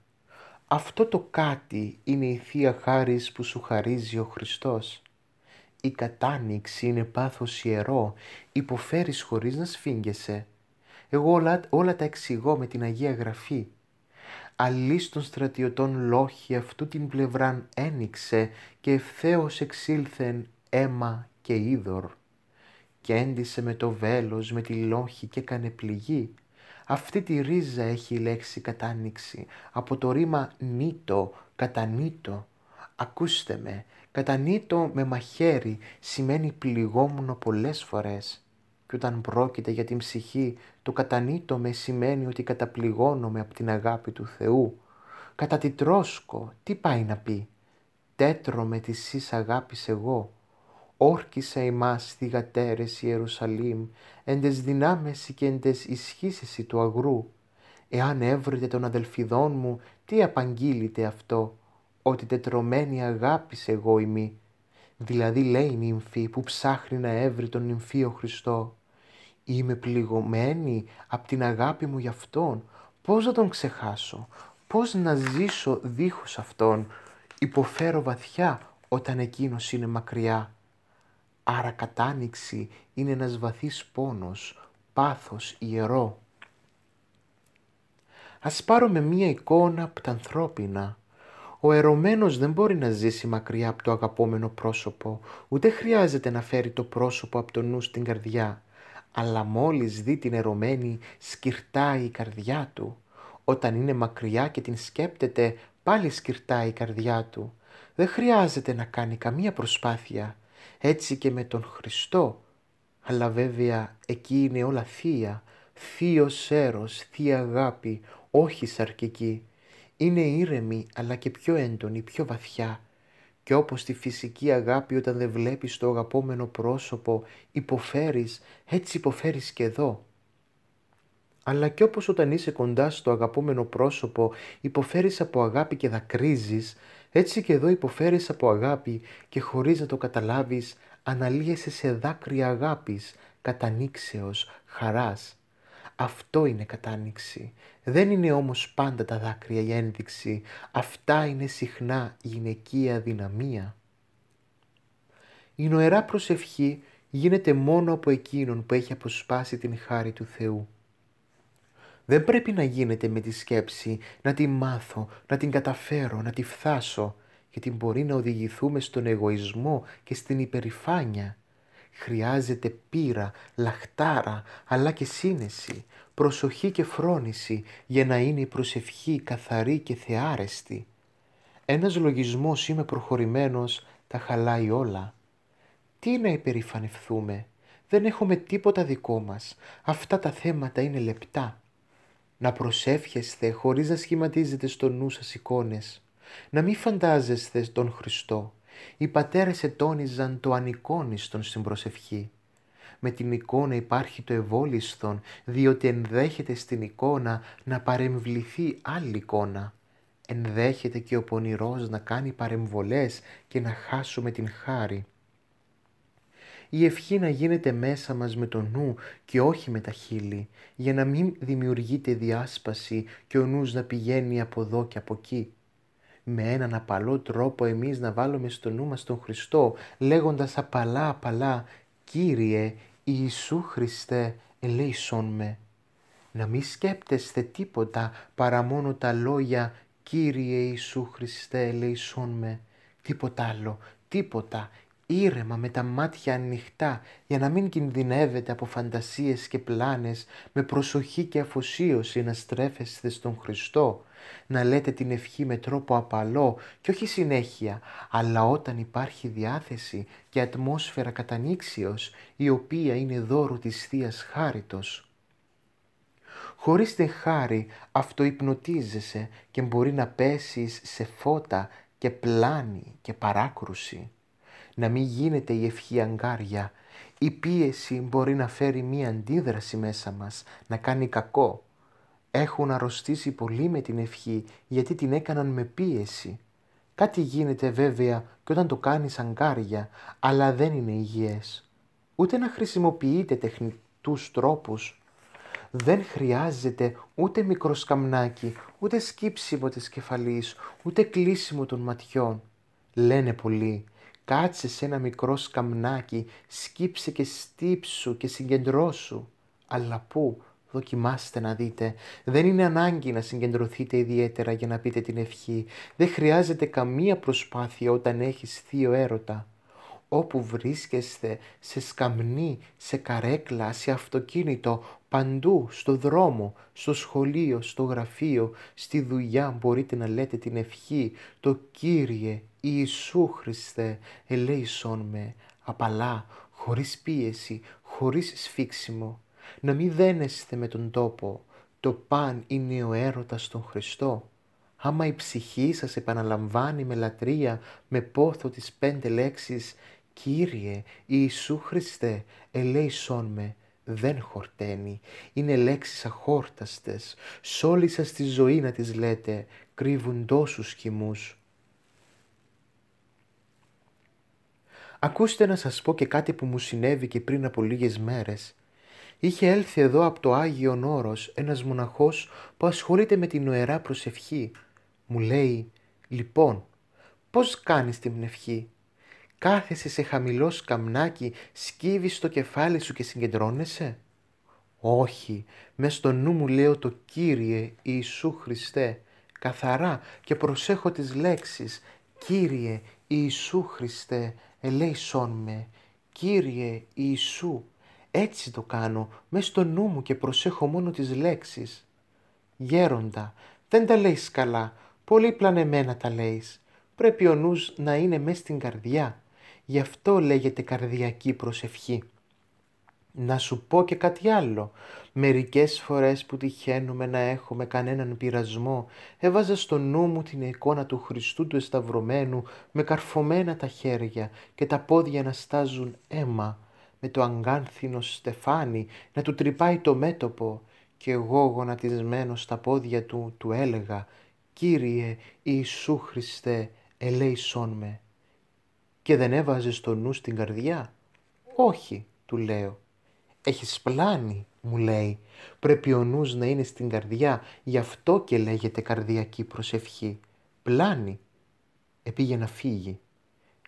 Αυτό το κάτι είναι η Θεία Χάρις που σου χαρίζει ο Χριστός. Η κατάνοιξη είναι πάθος ιερό, υποφέρεις χωρίς να σφίγγεσαι. Εγώ όλα, όλα τα εξηγώ με την Αγία Γραφή. Αλλής των στρατιωτών λόχοι αυτού την πλευράν ένοιξε και ευθέως εξήλθεν αίμα και είδωρ και με το βέλος, με τη λόχη και έκανε πληγή. Αυτή τη ρίζα έχει η λέξη κατάνοιξη, από το ρήμα νίτο, κατανίτο. Ακούστε με, κατανίτο με μαχαίρι σημαίνει πληγόμουνο πολλές φορές. Και όταν πρόκειται για την ψυχή, το κατανίτο με σημαίνει ότι καταπληγώνομαι από την αγάπη του Θεού. Κατά τη τρόσκο, τι πάει να πει, τέτρο με τη σεις αγάπης εγώ, όρκισα ημάς θυγατέρες Ιερουσαλήμ, εν τες δυνάμεση και εν τες του αγρού. Εάν έβρετε τον αδελφιδών μου, τι απαγγείλειται αυτό, ότι τετρωμένη αγάπης εγώ ημί. Δηλαδή λέει η νυμφή που ψάχνει να έβρει τον νυμφίο Χριστό. Είμαι πληγωμένη από την αγάπη μου γι' Αυτόν. Πώς να τον ξεχάσω, πώς να ζήσω δίχως Αυτόν. Υποφέρω βαθιά όταν Εκείνος είναι μακριά. Άρα κατάνοιξη είναι ένας βαθύς πόνος, πάθος ιερό. Ας πάρουμε μία εικόνα από τα ανθρώπινα. Ο ερωμένος δεν μπορεί να ζήσει μακριά από το αγαπόμενο πρόσωπο, ούτε χρειάζεται να φέρει το πρόσωπο από το νου στην καρδιά. Αλλά μόλις δει την ερωμένη, σκυρτάει η καρδιά του. Όταν είναι μακριά και την σκέπτεται, πάλι σκυρτάει η καρδιά του. Δεν χρειάζεται να κάνει καμία προσπάθεια έτσι και με τον Χριστό. Αλλά βέβαια εκεί είναι όλα θεία, θείος έρος, θεία αγάπη, όχι σαρκική. Είναι ήρεμη αλλά και πιο έντονη, πιο βαθιά. Και όπως τη φυσική αγάπη όταν δεν βλέπεις το αγαπόμενο πρόσωπο υποφέρεις, έτσι υποφέρεις και εδώ. Αλλά και όπως όταν είσαι κοντά στο αγαπόμενο πρόσωπο υποφέρεις από αγάπη και δακρύζεις, έτσι και εδώ υποφέρεις από αγάπη και χωρίς να το καταλάβεις αναλύεσαι σε δάκρυα αγάπης, κατανήξεως, χαράς. Αυτό είναι κατάνοιξη. Δεν είναι όμως πάντα τα δάκρυα η ένδειξη. Αυτά είναι συχνά γυναικεία δυναμία. Η νοερά προσευχή γίνεται μόνο από εκείνον που έχει αποσπάσει την χάρη του Θεού δεν πρέπει να γίνεται με τη σκέψη να τη μάθω, να την καταφέρω, να τη φθάσω, γιατί μπορεί να οδηγηθούμε στον εγωισμό και στην υπερηφάνεια. Χρειάζεται πείρα, λαχτάρα, αλλά και σύνεση, προσοχή και φρόνηση για να είναι η προσευχή καθαρή και θεάρεστη. Ένας λογισμός είμαι προχωρημένος τα χαλάει όλα. Τι να υπερηφανευθούμε, δεν έχουμε τίποτα δικό μας, αυτά τα θέματα είναι λεπτά να προσεύχεστε χωρίς να σχηματίζετε στο νου σας εικόνες, να μην φαντάζεστε τον Χριστό. Οι πατέρες ετώνιζαν το ανικόνιστον στην προσευχή. Με την εικόνα υπάρχει το ευόλιστον, διότι ενδέχεται στην εικόνα να παρεμβληθεί άλλη εικόνα. Ενδέχεται και ο πονηρός να κάνει παρεμβολές και να χάσουμε την χάρη η ευχή να γίνεται μέσα μας με το νου και όχι με τα χείλη, για να μην δημιουργείται διάσπαση και ο νους να πηγαίνει από εδώ και από εκεί. Με έναν απαλό τρόπο εμείς να βάλουμε στο νου μας τον Χριστό, λέγοντας απαλά απαλά «Κύριε Ιησού Χριστέ, ελέησόν με». Να μην σκέπτεστε τίποτα παρά μόνο τα λόγια «Κύριε Ιησού Χριστέ, ελέησόν με». Τίποτα άλλο, τίποτα, ήρεμα με τα μάτια ανοιχτά για να μην κινδυνεύετε από φαντασίες και πλάνες με προσοχή και αφοσίωση να στρέφεστε στον Χριστό, να λέτε την ευχή με τρόπο απαλό και όχι συνέχεια, αλλά όταν υπάρχει διάθεση και ατμόσφαιρα κατανήξιος η οποία είναι δώρο της θείας Χάριτος. Χωρίς την χάρη αυτοϊπνοτίζεσαι και μπορεί να πέσεις σε φώτα και πλάνη και παράκρουση να μην γίνεται η ευχή αγκάρια. Η πίεση μπορεί να φέρει μία αντίδραση μέσα μας, να κάνει κακό. Έχουν αρρωστήσει πολύ με την ευχή γιατί την έκαναν με πίεση. Κάτι γίνεται βέβαια και όταν το κάνεις αγκάρια, αλλά δεν είναι υγιές. Ούτε να χρησιμοποιείτε τεχνητούς τρόπους. Δεν χρειάζεται ούτε μικροσκαμνάκι, ούτε σκύψιμο της κεφαλής, ούτε κλείσιμο των ματιών. Λένε πολλοί, Κάτσε σε ένα μικρό σκαμνάκι, σκύψε και στύψου και συγκεντρώσου. Αλλά πού, δοκιμάστε να δείτε. Δεν είναι ανάγκη να συγκεντρωθείτε ιδιαίτερα για να πείτε την ευχή. Δεν χρειάζεται καμία προσπάθεια όταν έχεις θείο έρωτα. Όπου βρίσκεστε, σε σκαμνί, σε καρέκλα, σε αυτοκίνητο, Παντού, στο δρόμο, στο σχολείο, στο γραφείο, στη δουλειά μπορείτε να λέτε την ευχή «Το Κύριε Ιησού Χριστέ ελέησόν με» απαλά, χωρίς πίεση, χωρίς σφίξιμο. Να μην δένεστε με τον τόπο. Το παν είναι ο έρωτας στον Χριστό. Άμα η ψυχή σας επαναλαμβάνει με λατρεία, με πόθο τις πέντε λέξεις «Κύριε Ιησού Χριστέ ελέησόν με» δεν χορταίνει. Είναι λέξεις αχόρταστες. Σ' όλη τη ζωή να τις λέτε. Κρύβουν τόσους χυμούς. Ακούστε να σας πω και κάτι που μου συνέβη και πριν από λίγες μέρες. Είχε έλθει εδώ από το Άγιο Νόρος, ένας μοναχός που ασχολείται με την νοερά προσευχή. Μου λέει «Λοιπόν, πώς κάνεις την ευχή» Κάθεσαι σε χαμηλό σκαμνάκι, σκύβεις το κεφάλι σου και συγκεντρώνεσαι. Όχι, μες στο νου μου λέω το Κύριε Ιησού Χριστέ, καθαρά και προσέχω τις λέξεις Κύριε Ιησού Χριστέ, ελέησόν με, Κύριε Ιησού, έτσι το κάνω, μες στο νου μου και προσέχω μόνο τις λέξεις. Γέροντα, δεν τα λέει καλά, πολύ πλανεμένα τα λέει. Πρέπει ο νους να είναι μέσα στην καρδιά. Γι' αυτό λέγεται καρδιακή προσευχή. Να σου πω και κάτι άλλο. Μερικές φορές που τυχαίνουμε να έχουμε κανέναν πειρασμό, έβαζα στο νου μου την εικόνα του Χριστού του Εσταυρωμένου με καρφωμένα τα χέρια και τα πόδια να στάζουν αίμα, με το αγκάνθινο στεφάνι να του τρυπάει το μέτωπο και εγώ γονατισμένο στα πόδια του του έλεγα «Κύριε Ιησού Χριστέ, ελέησόν με» και δεν έβαζε το νου στην καρδιά. Όχι, του λέω. Έχεις πλάνη, μου λέει. Πρέπει ο νους να είναι στην καρδιά, γι' αυτό και λέγεται καρδιακή προσευχή. Πλάνη. Επήγε να φύγει.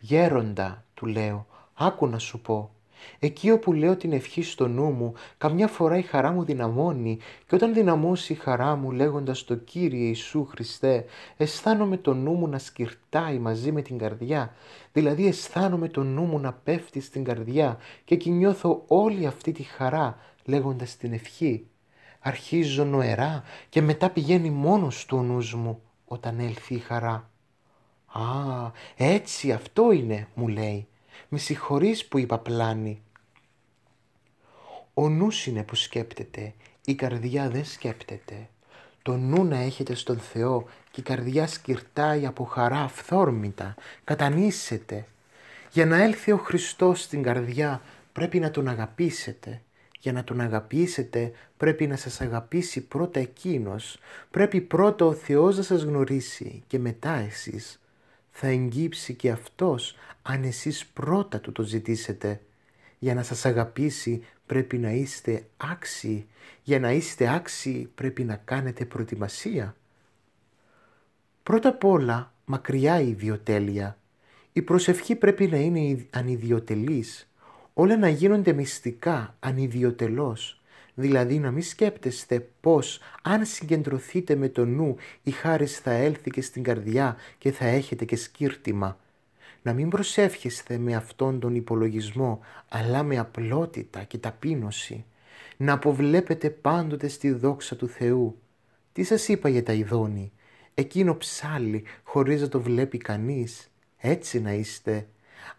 Γέροντα, του λέω, άκου να σου πω. Εκεί όπου λέω την ευχή στο νου μου, καμιά φορά η χαρά μου δυναμώνει και όταν δυναμώσει η χαρά μου λέγοντας το Κύριε Ιησού Χριστέ, αισθάνομαι το νου μου να σκυρτάει μαζί με την καρδιά, δηλαδή αισθάνομαι το νου μου να πέφτει στην καρδιά και εκεί νιώθω όλη αυτή τη χαρά λέγοντας την ευχή. Αρχίζω νοερά και μετά πηγαίνει μόνος του ο νους μου όταν έλθει η χαρά. «Α, έτσι αυτό είναι», μου λέει με συγχωρείς που είπα πλάνη. Ο νους είναι που σκέπτεται, η καρδιά δεν σκέπτεται. Το νου να έχετε στον Θεό και η καρδιά σκυρτάει από χαρά αυθόρμητα, κατανήσετε. Για να έλθει ο Χριστός στην καρδιά πρέπει να Τον αγαπήσετε. Για να Τον αγαπήσετε πρέπει να σας αγαπήσει πρώτα Εκείνος. Πρέπει πρώτα ο Θεός να σας γνωρίσει και μετά εσείς θα εγγύψει και αυτός αν εσείς πρώτα του το ζητήσετε. Για να σας αγαπήσει πρέπει να είστε άξιοι, για να είστε άξιοι πρέπει να κάνετε προετοιμασία. Πρώτα απ' όλα μακριά η ιδιοτέλεια. Η προσευχή πρέπει να είναι ανιδιοτελής, όλα να γίνονται μυστικά, ανιδιοτελώς, Δηλαδή να μην σκέπτεστε πως αν συγκεντρωθείτε με το νου η χάρη θα έλθει και στην καρδιά και θα έχετε και σκύρτημα. Να μην προσεύχεστε με αυτόν τον υπολογισμό αλλά με απλότητα και ταπείνωση. Να αποβλέπετε πάντοτε στη δόξα του Θεού. Τι σας είπα για τα ειδώνη. Εκείνο ψάλι, χωρίς να το βλέπει κανείς. Έτσι να είστε.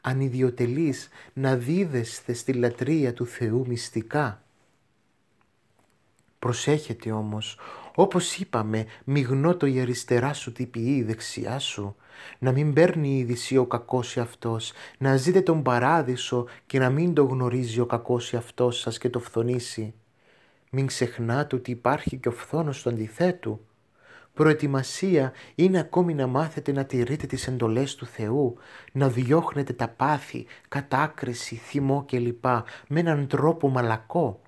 Ανιδιοτελείς να δίδεστε στη λατρεία του Θεού μυστικά. Προσέχετε όμως, όπως είπαμε, μη το η αριστερά σου τι η δεξιά σου. Να μην παίρνει είδηση ο κακός αυτός, να ζείτε τον παράδεισο και να μην το γνωρίζει ο κακός αυτός σας και το φθονίσει. Μην ξεχνάτε ότι υπάρχει και ο φθόνος του αντιθέτου. Προετοιμασία είναι ακόμη να μάθετε να τηρείτε τις εντολές του Θεού, να διώχνετε τα πάθη, κατάκριση, θυμό κλπ. με έναν τρόπο μαλακό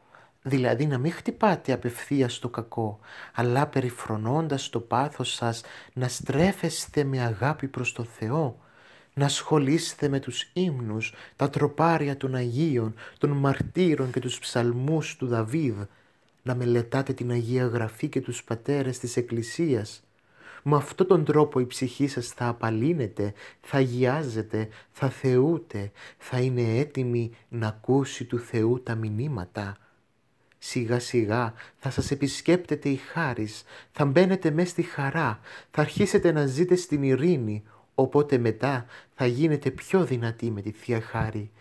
Δηλαδή να μην χτυπάτε απευθείας το κακό, αλλά περιφρονώντας το πάθος σας να στρέφεστε με αγάπη προς το Θεό, να ασχολείστε με τους ύμνους, τα τροπάρια των Αγίων, των μαρτύρων και τους ψαλμούς του Δαβίδ, να μελετάτε την Αγία Γραφή και τους πατέρες της Εκκλησίας. Με αυτόν τον τρόπο η ψυχή σας θα απαλύνεται, θα αγιάζεται, θα θεούτε, θα είναι έτοιμη να ακούσει του Θεού τα μηνύματα Σιγά σιγά θα σας επισκέπτεται η χάρις, θα μπαίνετε μες στη χαρά, θα αρχίσετε να ζείτε στην ειρήνη, οπότε μετά θα γίνετε πιο δυνατοί με τη Θεία Χάρη.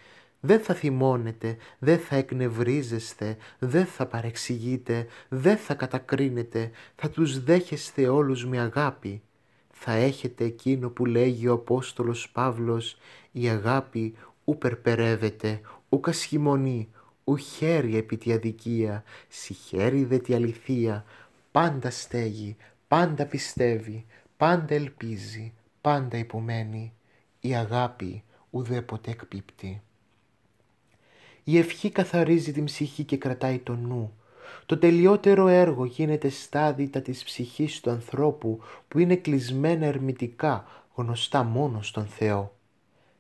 Δεν θα θυμώνετε, δεν θα εκνευρίζεστε, δεν θα παρεξηγείτε, δεν θα κατακρίνετε, θα τους δέχεστε όλους με αγάπη. Θα έχετε εκείνο που λέγει ο Απόστολος Παύλος, η αγάπη ου περπερεύεται, ου χέρι επί τη αδικία, συχέρι δε τη αληθεία, πάντα στέγει, πάντα πιστεύει, πάντα ελπίζει, πάντα υπομένει, η αγάπη ουδέποτε εκπίπτει. Η ευχή καθαρίζει την ψυχή και κρατάει το νου. Το τελειότερο έργο γίνεται στάδιτα της ψυχής του ανθρώπου που είναι κλεισμένα ερμητικά, γνωστά μόνο στον Θεό.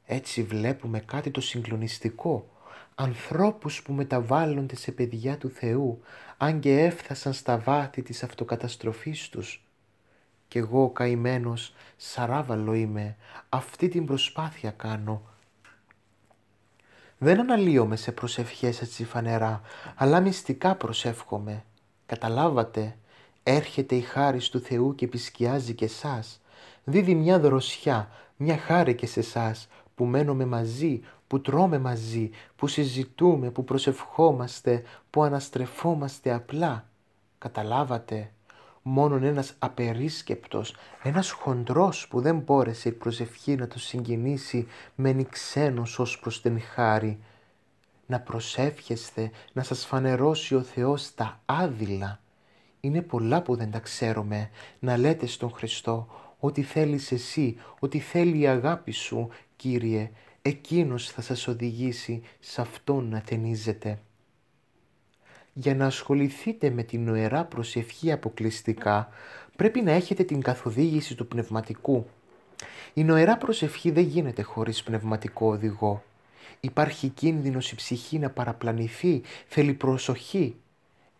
Έτσι βλέπουμε κάτι το συγκλονιστικό ανθρώπους που μεταβάλλονται σε παιδιά του Θεού, αν και έφτασαν στα βάθη της αυτοκαταστροφής τους. Κι εγώ καημένος σαράβαλο είμαι, αυτή την προσπάθεια κάνω. Δεν αναλύομαι σε προσευχές έτσι φανερά, αλλά μυστικά προσεύχομαι. Καταλάβατε, έρχεται η χάρη του Θεού και επισκιάζει και εσάς. Δίδει μια δροσιά, μια χάρη και σε εσάς, που μένουμε μαζί, που τρώμε μαζί, που συζητούμε, που προσευχόμαστε, που αναστρεφόμαστε απλά. Καταλάβατε, μόνον ένας απερίσκεπτος, ένας χοντρός που δεν μπόρεσε η προσευχή να το συγκινήσει, μένει ξένος ως προς την χάρη. Να προσεύχεστε, να σας φανερώσει ο Θεός τα άδειλα. Είναι πολλά που δεν τα ξέρουμε, να λέτε στον Χριστό, ό,τι θέλεις εσύ, ό,τι θέλει η αγάπη σου, Κύριε, εκείνος θα σας οδηγήσει σε αυτόν να ταινίζετε. Για να ασχοληθείτε με την νοερά προσευχή αποκλειστικά, πρέπει να έχετε την καθοδήγηση του πνευματικού. Η νοερά προσευχή δεν γίνεται χωρίς πνευματικό οδηγό. Υπάρχει κίνδυνος η ψυχή να παραπλανηθεί, θέλει προσοχή.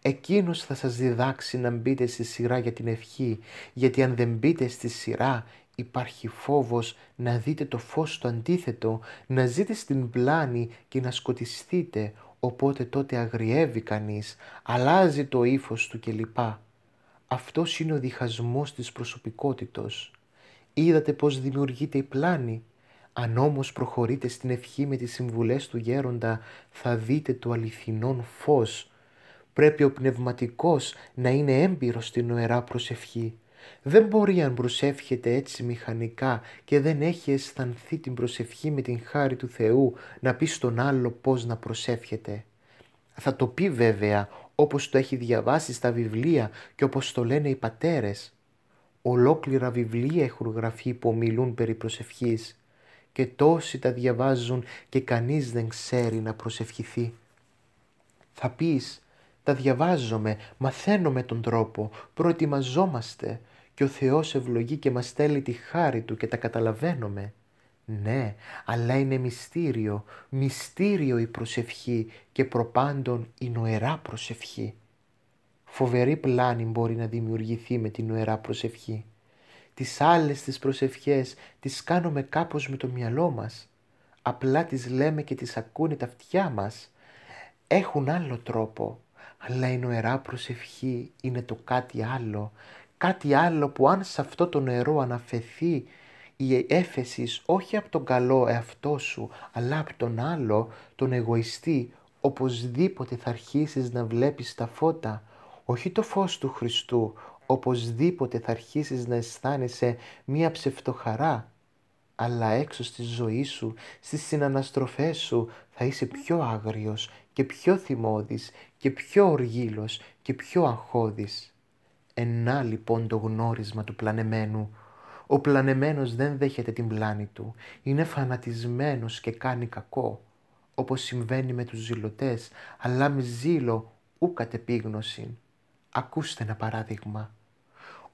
Εκείνος θα σας διδάξει να μπείτε στη σειρά για την ευχή, γιατί αν δεν μπείτε στη σειρά Υπάρχει φόβος να δείτε το φως το αντίθετο, να ζείτε στην πλάνη και να σκοτιστείτε, οπότε τότε αγριεύει κανείς, αλλάζει το ύφος του κλπ. Αυτός είναι ο διχασμός της προσωπικότητος. Είδατε πώς δημιουργείται η πλάνη. Αν όμως προχωρείτε στην ευχή με τις συμβουλές του γέροντα, θα δείτε το αληθινόν φως. Πρέπει ο πνευματικός να είναι έμπειρος στην νοερά προσευχή. Δεν μπορεί αν προσεύχεται έτσι μηχανικά και δεν έχει αισθανθεί την προσευχή με την χάρη του Θεού να πει στον άλλο πώς να προσεύχεται. Θα το πει βέβαια όπως το έχει διαβάσει στα βιβλία και όπως το λένε οι πατέρες. Ολόκληρα βιβλία έχουν γραφεί που ομιλούν περί προσευχής και τόσοι τα διαβάζουν και κανείς δεν ξέρει να προσευχηθεί. Θα πεις, τα διαβάζομαι, μαθαίνουμε τον τρόπο, προετοιμαζόμαστε, και ο Θεός ευλογεί και μας στέλνει τη χάρη Του και τα καταλαβαίνουμε. Ναι, αλλά είναι μυστήριο, μυστήριο η προσευχή και προπάντων η νοερά προσευχή. Φοβερή πλάνη μπορεί να δημιουργηθεί με την νοερά προσευχή. Τις άλλες τις προσευχές τις κάνουμε κάπως με το μυαλό μας. Απλά τις λέμε και τις ακούνε τα αυτιά μας. Έχουν άλλο τρόπο, αλλά η νοερά προσευχή είναι το κάτι άλλο κάτι άλλο που αν σε αυτό το νερό αναφεθεί η έφεσης όχι από τον καλό εαυτό σου, αλλά από τον άλλο, τον εγωιστή, οπωσδήποτε θα αρχίσεις να βλέπεις τα φώτα, όχι το φως του Χριστού, οπωσδήποτε θα αρχίσεις να αισθάνεσαι μία ψευτοχαρά, αλλά έξω στη ζωή σου, στις συναναστροφές σου, θα είσαι πιο άγριος και πιο θυμώδης και πιο οργήλος και πιο αγχώδης. Ενά λοιπόν το γνώρισμα του πλανεμένου. Ο πλανεμένος δεν δέχεται την πλάνη του, είναι φανατισμένος και κάνει κακό, όπως συμβαίνει με τους ζηλωτές, αλλά με ζήλο ου κατεπίγνωση. Ακούστε ένα παράδειγμα.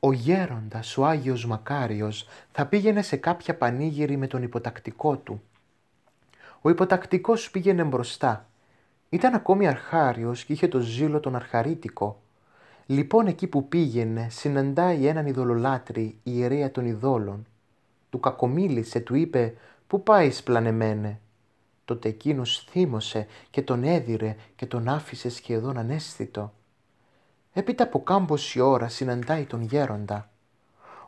Ο γέροντας, ο Άγιος Μακάριος, θα πήγαινε σε κάποια πανήγυρη με τον υποτακτικό του. Ο υποτακτικός πήγαινε μπροστά. Ήταν ακόμη αρχάριος και είχε το ζήλο τον αρχαρίτικο. Λοιπόν εκεί που πήγαινε συναντάει έναν ειδωλολάτρη η ιερέα των ειδόλων. Του κακομίλησε, του είπε «Πού πάεις πλανεμένε» τότε εκείνος θύμωσε και τον έδιρε και τον άφησε σχεδόν ανέσθητο. Έπειτα από κάμποση ώρα συναντάει τον γέροντα.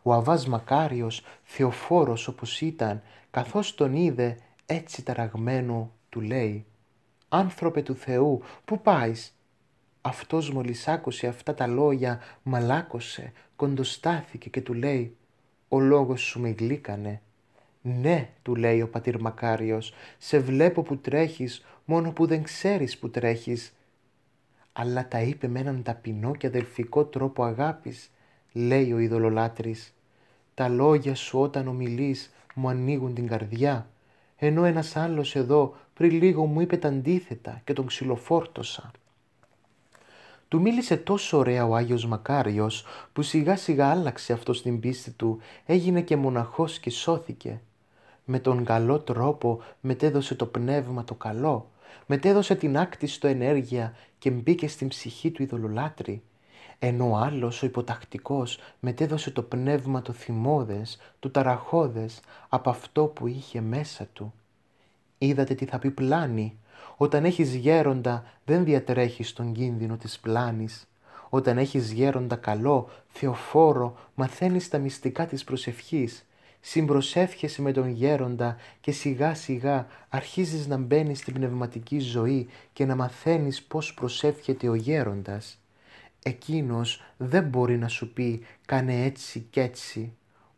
Ο Αβάς Μακάριος, θεοφόρος όπως ήταν, καθώς τον είδε έτσι ταραγμένο, του λέει «Άνθρωπε του Θεού, πού πάεις, αυτός μόλις άκουσε αυτά τα λόγια, μαλάκωσε, κοντοστάθηκε και του λέει «Ο λόγος σου με γλύκανε». «Ναι», του λέει ο πατήρ Μακάριος, «σε βλέπω που τρέχεις, μόνο που δεν ξέρεις που τρέχεις». Αλλά τα είπε με έναν ταπεινό και αδελφικό τρόπο αγάπης, λέει ο ειδωλολάτρης. «Τα λόγια σου όταν ομιλείς μου ανοίγουν την καρδιά, ενώ ένας άλλος εδώ πριν λίγο μου είπε τα αντίθετα και τον ξυλοφόρτωσα». Του μίλησε τόσο ωραία ο Άγιος Μακάριος που σιγά σιγά άλλαξε αυτό στην πίστη του, έγινε και μοναχός και σώθηκε. Με τον καλό τρόπο μετέδωσε το πνεύμα το καλό, μετέδωσε την άκτιστο ενέργεια και μπήκε στην ψυχή του ειδωλολάτρη. Ενώ ο άλλος, ο υποτακτικός, μετέδωσε το πνεύμα το θυμώδες, του ταραχώδες, από αυτό που είχε μέσα του. Είδατε τι θα πει πλάνη, όταν έχεις γέροντα δεν διατρέχεις τον κίνδυνο της πλάνης. Όταν έχεις γέροντα καλό, θεοφόρο, μαθαίνεις τα μυστικά της προσευχής. Συμπροσεύχεσαι με τον γέροντα και σιγά σιγά αρχίζεις να μπαίνεις στην πνευματική ζωή και να μαθαίνεις πώς προσεύχεται ο γέροντας. Εκείνος δεν μπορεί να σου πει «κάνε έτσι κι έτσι».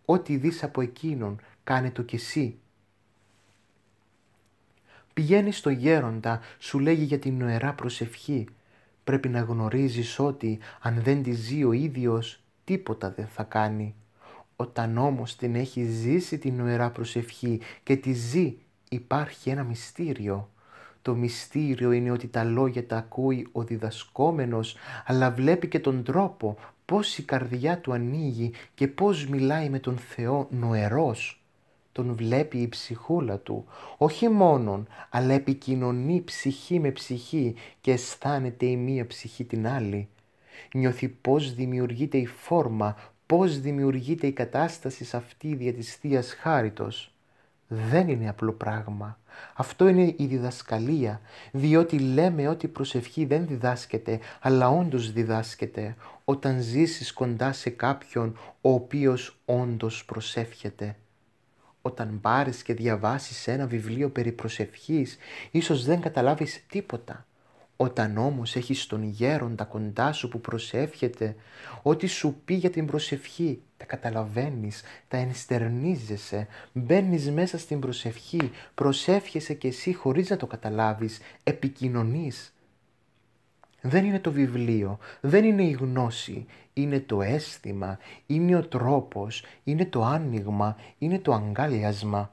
Ό,τι δεις από εκείνον, κάνε το κι εσύ. Πηγαίνεις στο γέροντα, σου λέγει για την νοερά προσευχή. Πρέπει να γνωρίζεις ότι αν δεν τη ζει ο ίδιος, τίποτα δεν θα κάνει. Όταν όμως την έχει ζήσει την νοερά προσευχή και τη ζει, υπάρχει ένα μυστήριο. Το μυστήριο είναι ότι τα λόγια τα ακούει ο διδασκόμενος, αλλά βλέπει και τον τρόπο πώς η καρδιά του ανοίγει και πώς μιλάει με τον Θεό νοερός τον βλέπει η ψυχούλα του, όχι μόνον, αλλά επικοινωνεί ψυχή με ψυχή και αισθάνεται η μία ψυχή την άλλη. Νιώθει πώς δημιουργείται η φόρμα, πώς δημιουργείται η κατάσταση σε αυτή δια της Θείας Χάριτος. Δεν είναι απλό πράγμα. Αυτό είναι η διδασκαλία, διότι λέμε ότι προσευχή δεν διδάσκεται, αλλά όντως διδάσκεται όταν ζήσεις κοντά σε κάποιον ο οποίος όντως προσεύχεται. Όταν πάρεις και διαβάσεις ένα βιβλίο περί προσευχής, ίσως δεν καταλάβεις τίποτα. Όταν όμως έχεις τον γέροντα κοντά σου που προσεύχεται, ό,τι σου πει για την προσευχή, τα καταλαβαίνεις, τα ενστερνίζεσαι, μπαίνεις μέσα στην προσευχή, προσεύχεσαι και εσύ χωρίς να το καταλάβεις, επικοινωνείς. Δεν είναι το βιβλίο, δεν είναι η γνώση, είναι το αίσθημα, είναι ο τρόπος, είναι το άνοιγμα, είναι το αγκάλιασμα.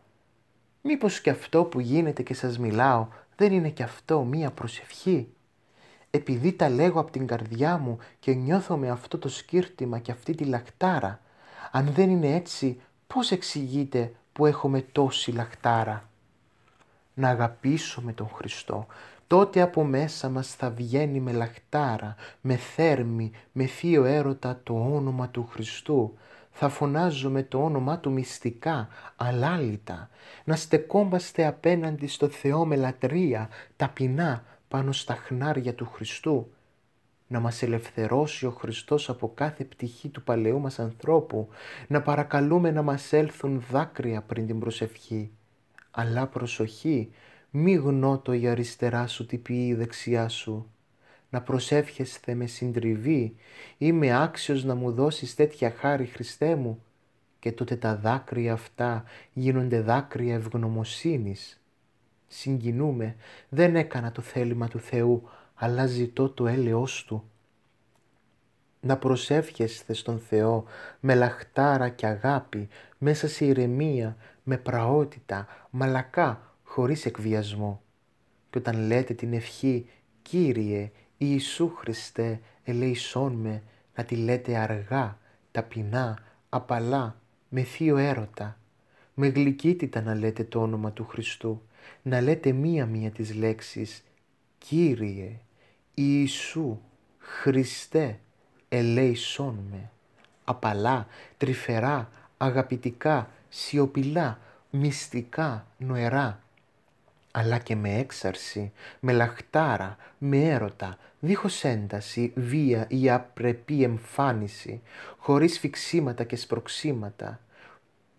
Μήπως και αυτό που γίνεται και σας μιλάω δεν είναι και αυτό μία προσευχή. Επειδή τα λέγω από την καρδιά μου και νιώθω με αυτό το σκύρτημα και αυτή τη λακτάρα, αν δεν είναι έτσι πώς εξηγείται που έχουμε τόση λακτάρα. Να αγαπήσουμε τον Χριστό, τότε από μέσα μας θα βγαίνει με λαχτάρα, με θέρμη, με θείο έρωτα το όνομα του Χριστού. Θα φωνάζουμε το όνομά του μυστικά, αλάλητα, να στεκόμαστε απέναντι στο Θεό με λατρεία, ταπεινά πάνω στα χνάρια του Χριστού. Να μας ελευθερώσει ο Χριστός από κάθε πτυχή του παλαιού μας ανθρώπου, να παρακαλούμε να μας έλθουν δάκρυα πριν την προσευχή. Αλλά προσοχή, μη γνώτο η αριστερά σου τι πει η δεξιά σου. Να προσεύχεσθε με συντριβή, είμαι άξιος να μου δώσεις τέτοια χάρη Χριστέ μου. Και τότε τα δάκρυα αυτά γίνονται δάκρυα ευγνωμοσύνης. Συγκινούμε, δεν έκανα το θέλημα του Θεού, αλλά ζητώ το έλεος Του. Να προσεύχεσθε στον Θεό με λαχτάρα και αγάπη, μέσα σε ηρεμία, με πραότητα, μαλακά, χωρίς εκβιασμό. Και όταν λέτε την ευχή «Κύριε Ιησού Χριστέ, ελέησόν με», να τη λέτε αργά, ταπεινά, απαλά, με θείο έρωτα. Με γλυκύτητα να λέτε το όνομα του Χριστού, να λέτε μία-μία τις λέξεις «Κύριε, Ιησού, Χριστέ, ελέησόν με». Απαλά, τρυφερά, αγαπητικά, σιωπηλά, μυστικά, νοερά, αλλά και με έξαρση, με λαχτάρα, με έρωτα, δίχως ένταση, βία ή απρεπή εμφάνιση, χωρίς φιξίματα και σπροξίματα.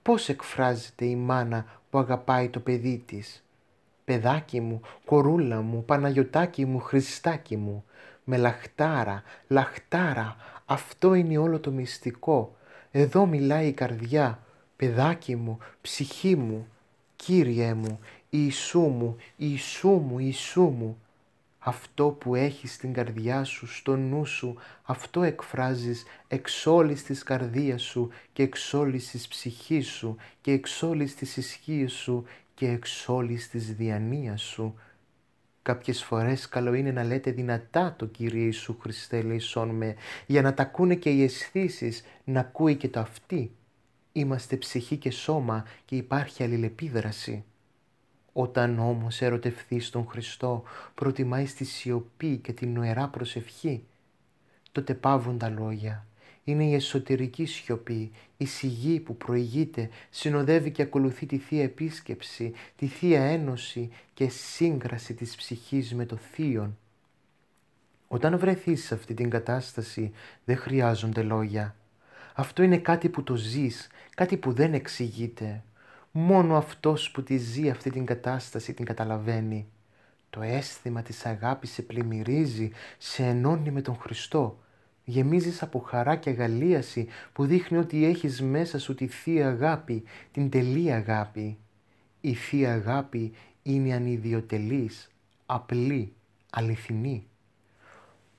Πώς εκφράζεται η μάνα που αγαπάει το παιδί της. Παιδάκι μου, κορούλα μου, Παναγιωτάκι μου, Χριστάκι μου, με λαχτάρα, λαχτάρα, αυτό είναι όλο το μυστικό. Εδώ μιλάει η καρδιά, παιδάκι μου, ψυχή μου, Κύριε μου, Ιησού μου, Ιησού μου, Ιησού μου. Αυτό που έχεις στην καρδιά σου, στο νου σου, αυτό εκφράζεις εξ όλης της καρδίας σου και εξ όλης της ψυχής σου και εξ όλης της ισχύης σου και εξ όλης της διανοίας σου. Κάποιες φορές καλό είναι να λέτε δυνατά το Κύριε Ιησού Χριστέ λέει με, για να τα ακούνε και οι αισθήσεις, να ακούει και το αυτή. Είμαστε ψυχή και σώμα και υπάρχει αλληλεπίδραση. Όταν όμως ερωτευθείς τον Χριστό, προτιμάει τη σιωπή και την νοερά προσευχή. Τότε πάβουν τα λόγια. Είναι η εσωτερική σιωπή, η σιγή που προηγείται, συνοδεύει και ακολουθεί τη Θεία Επίσκεψη, τη Θεία Ένωση και σύγκραση της ψυχής με το Θείον. Όταν βρεθείς σε αυτή την κατάσταση δεν χρειάζονται λόγια. Αυτό είναι κάτι που το ζεις, κάτι που δεν εξηγείται. Μόνο αυτός που τη ζει αυτή την κατάσταση την καταλαβαίνει. Το αίσθημα της αγάπης σε πλημμυρίζει, σε ενώνει με τον Χριστό. Γεμίζεις από χαρά και αγαλίαση που δείχνει ότι έχεις μέσα σου τη Θεία Αγάπη, την τελή αγάπη. Η Θεία Αγάπη είναι ανιδιοτελής, απλή, αληθινή.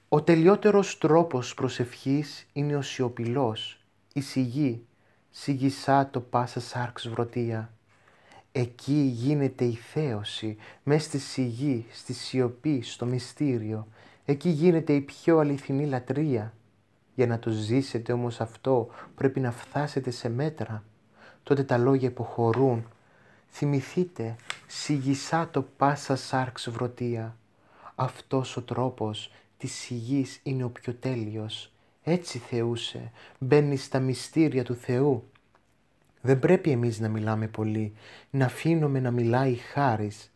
Ο τελειότερος τρόπος προσευχής είναι ο σιωπηλός, η σιγή, σιγισά το πάσα σάρξ βρωτεία. Εκεί γίνεται η θέωση, μες στη σιγή, στη σιωπή, στο μυστήριο. Εκεί γίνεται η πιο αληθινή λατρεία. Για να το ζήσετε όμως αυτό πρέπει να φτάσετε σε μέτρα. Τότε τα λόγια υποχωρούν. Θυμηθείτε, σιγισά το πάσα σάρξ βρωτεία. Αυτός ο τρόπος της σιγής είναι ο πιο τέλειος. Έτσι θεούσε, μπαίνει στα μυστήρια του Θεού. Δεν πρέπει εμείς να μιλάμε πολύ, να αφήνουμε να μιλάει χάρις.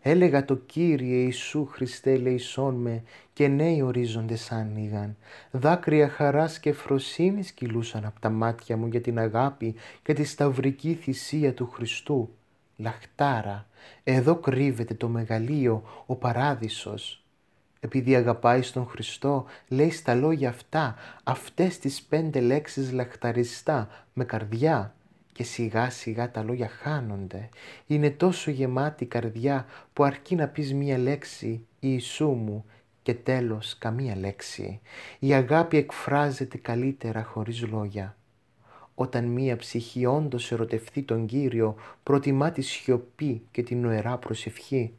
Έλεγα το Κύριε Ιησού Χριστέ λεϊσόν με και νέοι ορίζοντες άνοιγαν. Δάκρυα χαράς και φροσύνης κυλούσαν από τα μάτια μου για την αγάπη και τη σταυρική θυσία του Χριστού. Λαχτάρα, εδώ κρύβεται το μεγαλείο, ο παράδεισος επειδή αγαπάει τον Χριστό, λέει στα λόγια αυτά, αυτές τις πέντε λέξεις λαχταριστά, με καρδιά και σιγά σιγά τα λόγια χάνονται. Είναι τόσο γεμάτη η καρδιά που αρκεί να πεις μία λέξη «Ιησού μου» και τέλος καμία λέξη. Η αγάπη εκφράζεται καλύτερα χωρίς λόγια. Όταν μία ψυχή όντως ερωτευτεί τον Κύριο, προτιμά τη σιωπή και την νοερά προσευχή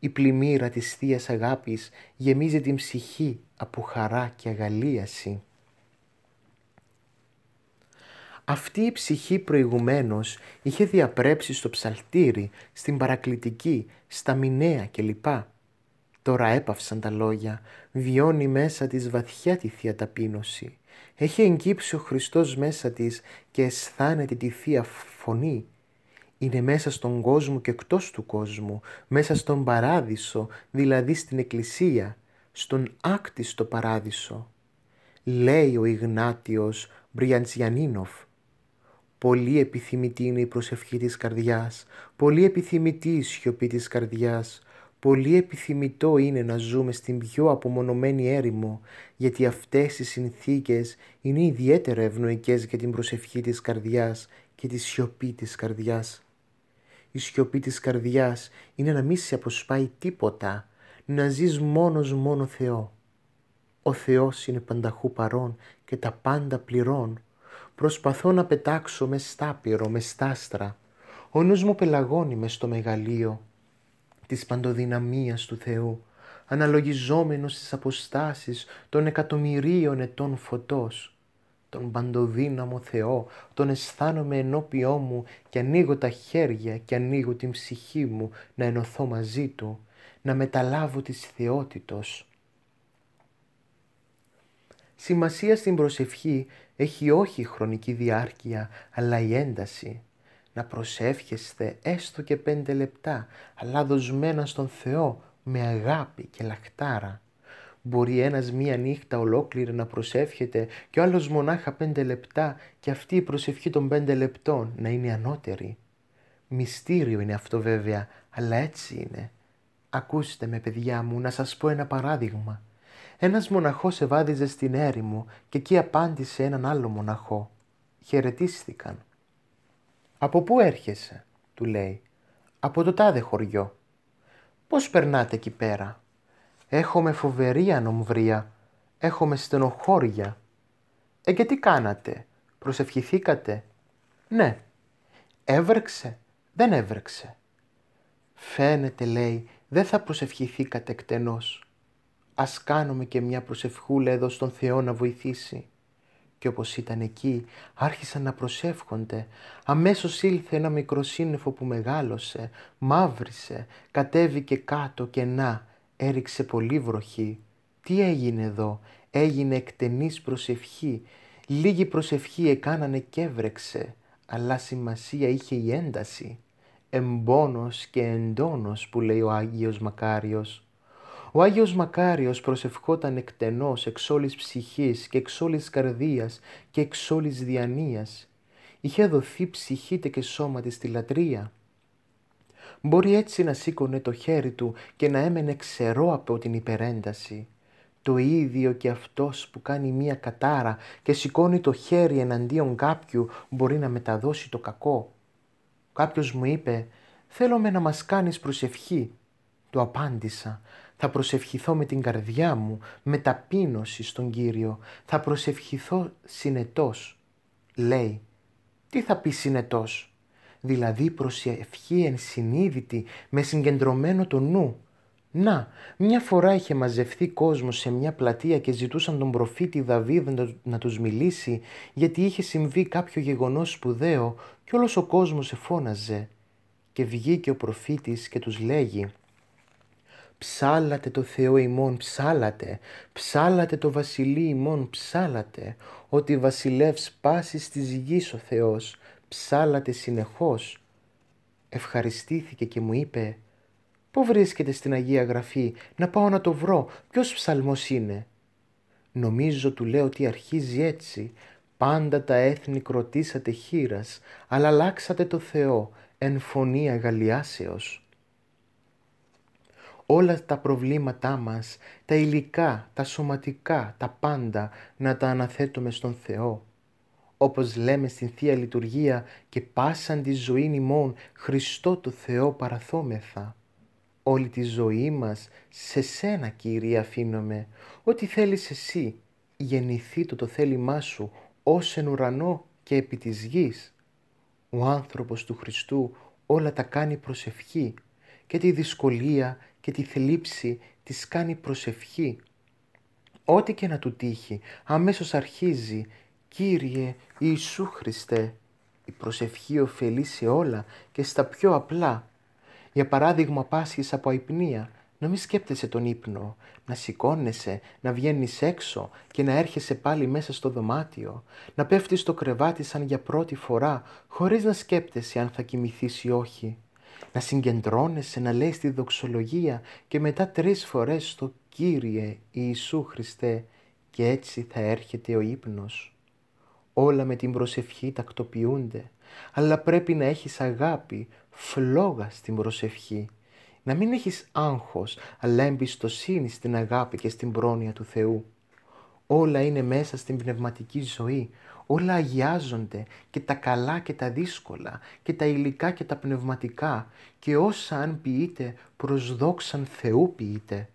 η πλημμύρα της θεία αγάπης γεμίζει την ψυχή από χαρά και αγαλίαση. Αυτή η ψυχή προηγουμένως είχε διαπρέψει στο ψαλτήρι, στην παρακλητική, στα μηνέα κλπ. Τώρα έπαυσαν τα λόγια, βιώνει μέσα της βαθιά τη θεία ταπείνωση. Έχει εγκύψει ο Χριστός μέσα της και αισθάνεται τη θεία φωνή είναι μέσα στον κόσμο και εκτός του κόσμου, μέσα στον παράδεισο, δηλαδή στην εκκλησία, στον άκτιστο παράδεισο. Λέει ο Ιγνάτιος Μπριαντζιανίνοφ Πολύ επιθυμητή είναι η προσευχή της καρδιάς, πολύ επιθυμητή η σιωπή της καρδιάς, πολύ επιθυμητό είναι να ζούμε στην πιο απομονωμένη έρημο, γιατί αυτές οι συνθήκες είναι ιδιαίτερα ευνοϊκές για την προσευχή της καρδιάς και τη σιωπή της καρδιάς η σιωπή της καρδιάς είναι να μη σε αποσπάει τίποτα, να ζεις μόνος μόνο Θεό. Ο Θεός είναι πανταχού παρών και τα πάντα πληρών. Προσπαθώ να πετάξω μες στάπυρο, μες στάστρα. Ο νους μου πελαγώνει μες στο μεγαλείο της παντοδυναμίας του Θεού, αναλογιζόμενος στις αποστάσεις των εκατομμυρίων ετών φωτός τον παντοδύναμο Θεό, τον αισθάνομαι ενώπιό μου και ανοίγω τα χέρια και ανοίγω την ψυχή μου να ενωθώ μαζί Του, να μεταλάβω της θεότητος. Σημασία στην προσευχή έχει όχι η χρονική διάρκεια, αλλά η ένταση. Να προσεύχεστε έστω και πέντε λεπτά, αλλά δοσμένα στον Θεό με αγάπη και λαχτάρα. Μπορεί ένας μία νύχτα ολόκληρη να προσεύχεται και ο άλλος μονάχα πέντε λεπτά και αυτή η προσευχή των πέντε λεπτών να είναι ανώτερη. Μυστήριο είναι αυτό βέβαια, αλλά έτσι είναι. Ακούστε με παιδιά μου να σας πω ένα παράδειγμα. Ένας μοναχός ευάδιζε στην έρημο και εκεί απάντησε έναν άλλο μοναχό. Χαιρετίστηκαν. «Από πού έρχεσαι» του λέει. «Από το τάδε χωριό». «Πώς περνάτε εκεί πέρα» Έχομαι φοβερή ανομβρία, έχομαι στενοχώρια. Ε και τι κάνατε, προσευχηθήκατε. Ναι, έβρεξε, δεν έβρεξε. Φαίνεται λέει, δεν θα προσευχηθήκατε εκτενώς. Ας κάνουμε και μια προσευχούλα εδώ στον Θεό να βοηθήσει. Και όπως ήταν εκεί, άρχισαν να προσεύχονται. Αμέσως ήλθε ένα μικρό σύννεφο που μεγάλωσε, μαύρισε, κατέβηκε κάτω και να, έριξε πολύ βροχή. Τι έγινε εδώ, έγινε εκτενής προσευχή. Λίγη προσευχή εκάνανε και έβρεξε, αλλά σημασία είχε η ένταση. Εμπόνος και εντόνος που λέει ο Άγιος Μακάριος. Ο Άγιος Μακάριος προσευχόταν εκτενώς εξ όλης ψυχής και εξ όλης καρδίας και εξ όλης διανοίας. Είχε δοθεί ψυχήτε και σώμα της στη λατρεία μπορεί έτσι να σήκωνε το χέρι του και να έμενε ξερό από την υπερένταση. Το ίδιο και αυτός που κάνει μία κατάρα και σηκώνει το χέρι εναντίον κάποιου μπορεί να μεταδώσει το κακό. Κάποιος μου είπε με να μας κάνεις προσευχή». Του απάντησα «Θα προσευχηθώ με την καρδιά μου, με ταπείνωση στον Κύριο, θα προσευχηθώ συνετός». Λέει «Τι θα πεις συνετός» δηλαδή προσευχή ενσυνείδητη με συγκεντρωμένο το νου. Να, μια φορά είχε μαζευθεί κόσμος σε μια πλατεία και ζητούσαν τον προφήτη Δαβίδ να τους μιλήσει γιατί είχε συμβεί κάποιο γεγονός σπουδαίο και όλος ο κόσμος εφώναζε. Και βγήκε ο προφήτης και τους λέγει «Ψάλατε το Θεό ημών, ψάλατε, ψάλατε το βασιλεί ημών, ψάλατε, ότι βασιλεύς πάσης της γης ο Θεός, ψάλατε συνεχώς, ευχαριστήθηκε και μου είπε «Πού βρίσκεται στην Αγία Γραφή, να πάω να το βρω, ποιος ψαλμός είναι» Νομίζω του λέω ότι αρχίζει έτσι. Πάντα τα έθνη κροτήσατε χείρας, αλλά αλλάξατε το Θεό, εν φωνή αγαλιάσεως. Όλα τα προβλήματά μας, τα υλικά, τα σωματικά, τα πάντα, να τα αναθέτουμε στον Θεό όπως λέμε στην Θεία Λειτουργία και πάσαν τη ζωή ημών Χριστό το Θεό παραθόμεθα. Όλη τη ζωή μας σε Σένα Κύριε αφήνομαι, ό,τι θέλεις Εσύ, γεννηθεί το το θέλημά Σου ως εν ουρανό και επί της γης. Ο άνθρωπος του Χριστού όλα τα κάνει προσευχή και τη δυσκολία και τη θλίψη της κάνει προσευχή. Ό,τι και να του τύχει αμέσως αρχίζει Κύριε Ιησού Χριστέ, η προσευχή ωφελεί σε όλα και στα πιο απλά. Για παράδειγμα πάσχεις από αϊπνία, να μην σκέπτεσαι τον ύπνο, να σηκώνεσαι, να βγαίνεις έξω και να έρχεσαι πάλι μέσα στο δωμάτιο, να πέφτεις στο κρεβάτι σαν για πρώτη φορά, χωρίς να σκέπτεσαι αν θα κοιμηθείς ή όχι. Να συγκεντρώνεσαι, να λες τη δοξολογία και μετά τρεις φορές το «Κύριε Ιησού Χριστέ» και έτσι θα έρχεται ο ύπνος. Όλα με την προσευχή τακτοποιούνται, αλλά πρέπει να έχεις αγάπη, φλόγα στην προσευχή. Να μην έχεις άγχος, αλλά εμπιστοσύνη στην αγάπη και στην πρόνοια του Θεού. Όλα είναι μέσα στην πνευματική ζωή, όλα αγιάζονται και τα καλά και τα δύσκολα και τα υλικά και τα πνευματικά και όσα αν ποιείτε προς δόξαν Θεού ποιείτε.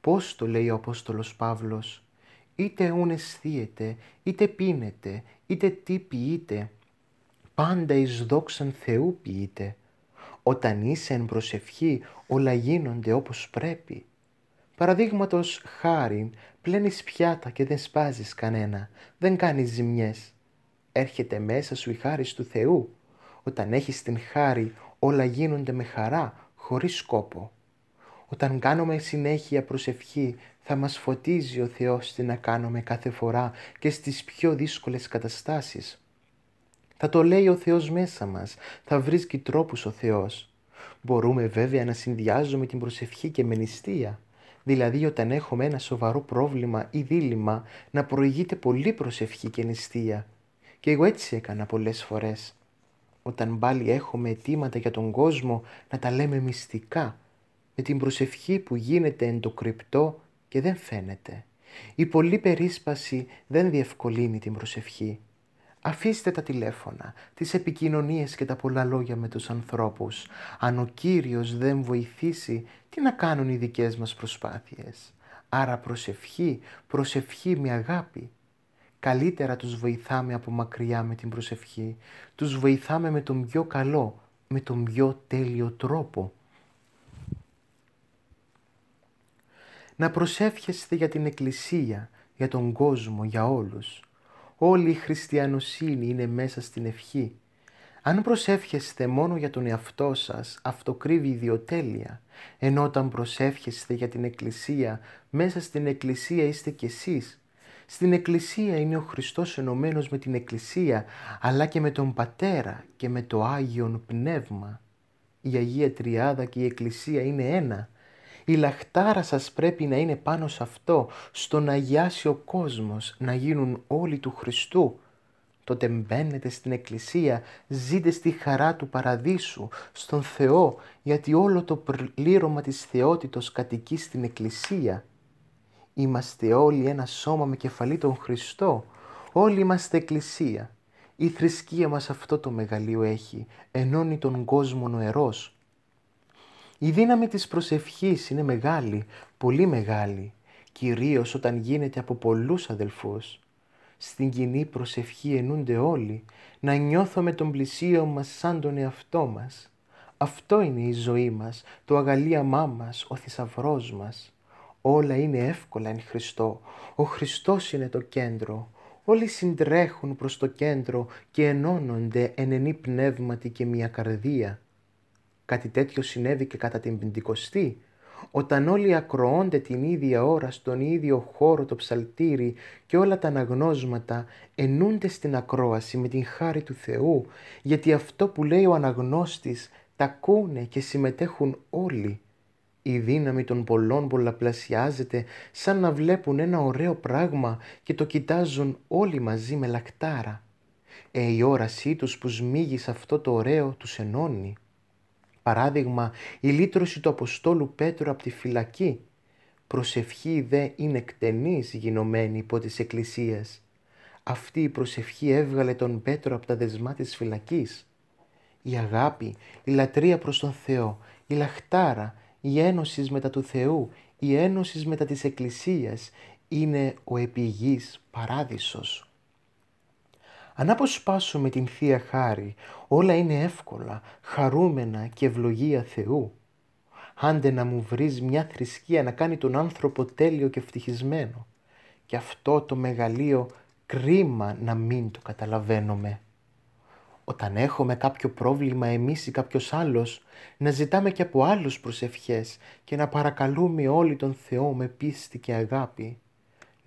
Πώς το λέει ο Απόστολος Παύλος, είτε ούν είτε πίνεται», είτε τι ποιείτε, πάντα εις δόξαν Θεού ποιείτε. Όταν είσαι εν προσευχή, όλα γίνονται όπως πρέπει. Παραδείγματος χάριν, πλένεις πιάτα και δεν σπάζεις κανένα, δεν κάνεις ζημιές. Έρχεται μέσα σου η χάρη του Θεού. Όταν έχεις την χάρη, όλα γίνονται με χαρά, χωρίς σκόπο. Όταν κάνουμε συνέχεια προσευχή θα μας φωτίζει ο Θεός τι να κάνουμε κάθε φορά και στις πιο δύσκολες καταστάσεις. Θα το λέει ο Θεός μέσα μας, θα βρίσκει τρόπους ο Θεός. Μπορούμε βέβαια να συνδυάζουμε την προσευχή και με νηστεία. Δηλαδή όταν έχουμε ένα σοβαρό πρόβλημα ή δίλημα να προηγείται πολύ προσευχή και νηστεία. Και εγώ έτσι έκανα πολλές φορές. Όταν πάλι έχουμε αιτήματα για τον κόσμο να τα λέμε μυστικά με την προσευχή που γίνεται εν το κρυπτό και δεν φαίνεται. Η πολλή περίσπαση δεν διευκολύνει την προσευχή. Αφήστε τα τηλέφωνα, τις επικοινωνίες και τα πολλά λόγια με τους ανθρώπους. Αν ο Κύριος δεν βοηθήσει, τι να κάνουν οι δικές μας προσπάθειες. Άρα προσευχή, προσευχή με αγάπη. Καλύτερα τους βοηθάμε από μακριά με την προσευχή. Τους βοηθάμε με τον πιο καλό, με τον πιο τέλειο τρόπο να προσεύχεστε για την Εκκλησία, για τον κόσμο, για όλους. Όλη η χριστιανοσύνη είναι μέσα στην ευχή. Αν προσεύχεστε μόνο για τον εαυτό σας, αυτό κρύβει ιδιοτέλεια, ενώ όταν προσεύχεστε για την Εκκλησία, μέσα στην Εκκλησία είστε κι εσείς. Στην Εκκλησία είναι ο Χριστός ενωμένος με την Εκκλησία, αλλά και με τον Πατέρα και με το Άγιον Πνεύμα. Η Αγία Τριάδα και η Εκκλησία είναι ένα. Η λαχτάρα σας πρέπει να είναι πάνω σε αυτό, στο να αγιάσει ο κόσμος, να γίνουν όλοι του Χριστού. Τότε μπαίνετε στην Εκκλησία, ζείτε στη χαρά του Παραδείσου, στον Θεό, γιατί όλο το πλήρωμα της θεότητος κατοικεί στην Εκκλησία. Είμαστε όλοι ένα σώμα με κεφαλή τον Χριστό. Όλοι είμαστε Εκκλησία. Η θρησκεία μας αυτό το μεγαλείο έχει, ενώνει τον κόσμο νοερός, η δύναμη της προσευχής είναι μεγάλη, πολύ μεγάλη, κυρίως όταν γίνεται από πολλούς αδελφούς. Στην κοινή προσευχή ενούνται όλοι, να νιώθουμε τον πλησίο μας σαν τον εαυτό μας. Αυτό είναι η ζωή μας, το αγαλίαμά μας, ο θησαυρός μας. Όλα είναι εύκολα εν Χριστώ, ο Χριστός είναι το κέντρο. Όλοι συντρέχουν προς το κέντρο και ενώνονται εν ενή πνεύματι και μια καρδία. Κάτι τέτοιο συνέβη και κατά την Πεντηκοστή, όταν όλοι ακροώνται την ίδια ώρα στον ίδιο χώρο το ψαλτήρι και όλα τα αναγνώσματα ενούνται στην ακρόαση με την χάρη του Θεού, γιατί αυτό που λέει ο αναγνώστης τα ακούνε και συμμετέχουν όλοι. Η δύναμη των πολλών πολλαπλασιάζεται σαν να βλέπουν ένα ωραίο πράγμα και το κοιτάζουν όλοι μαζί με λακτάρα. Ε, η όρασή τους που σμίγει σε αυτό το ωραίο τους ενώνει. Παράδειγμα, η λύτρωση του Αποστόλου Πέτρου από τη φυλακή. Προσευχή δε είναι εκτενής γινωμένη υπό της Εκκλησίας. Αυτή η προσευχή έβγαλε τον Πέτρο από τα δεσμά της φυλακής. Η αγάπη, η λατρεία προς τον Θεό, η λαχτάρα, η ένωση μετά του Θεού, η ένωση μετά της Εκκλησίας είναι ο επιγής παράδεισος. Αν αποσπάσουμε την Θεία Χάρη, όλα είναι εύκολα, χαρούμενα και ευλογία Θεού. Άντε να μου βρεις μια θρησκεία να κάνει τον άνθρωπο τέλειο και ευτυχισμένο. Και αυτό το μεγαλείο κρίμα να μην το καταλαβαίνουμε. Όταν έχουμε κάποιο πρόβλημα εμείς ή κάποιος άλλος, να ζητάμε και από άλλους προσευχές και να παρακαλούμε όλοι τον Θεό με πίστη και αγάπη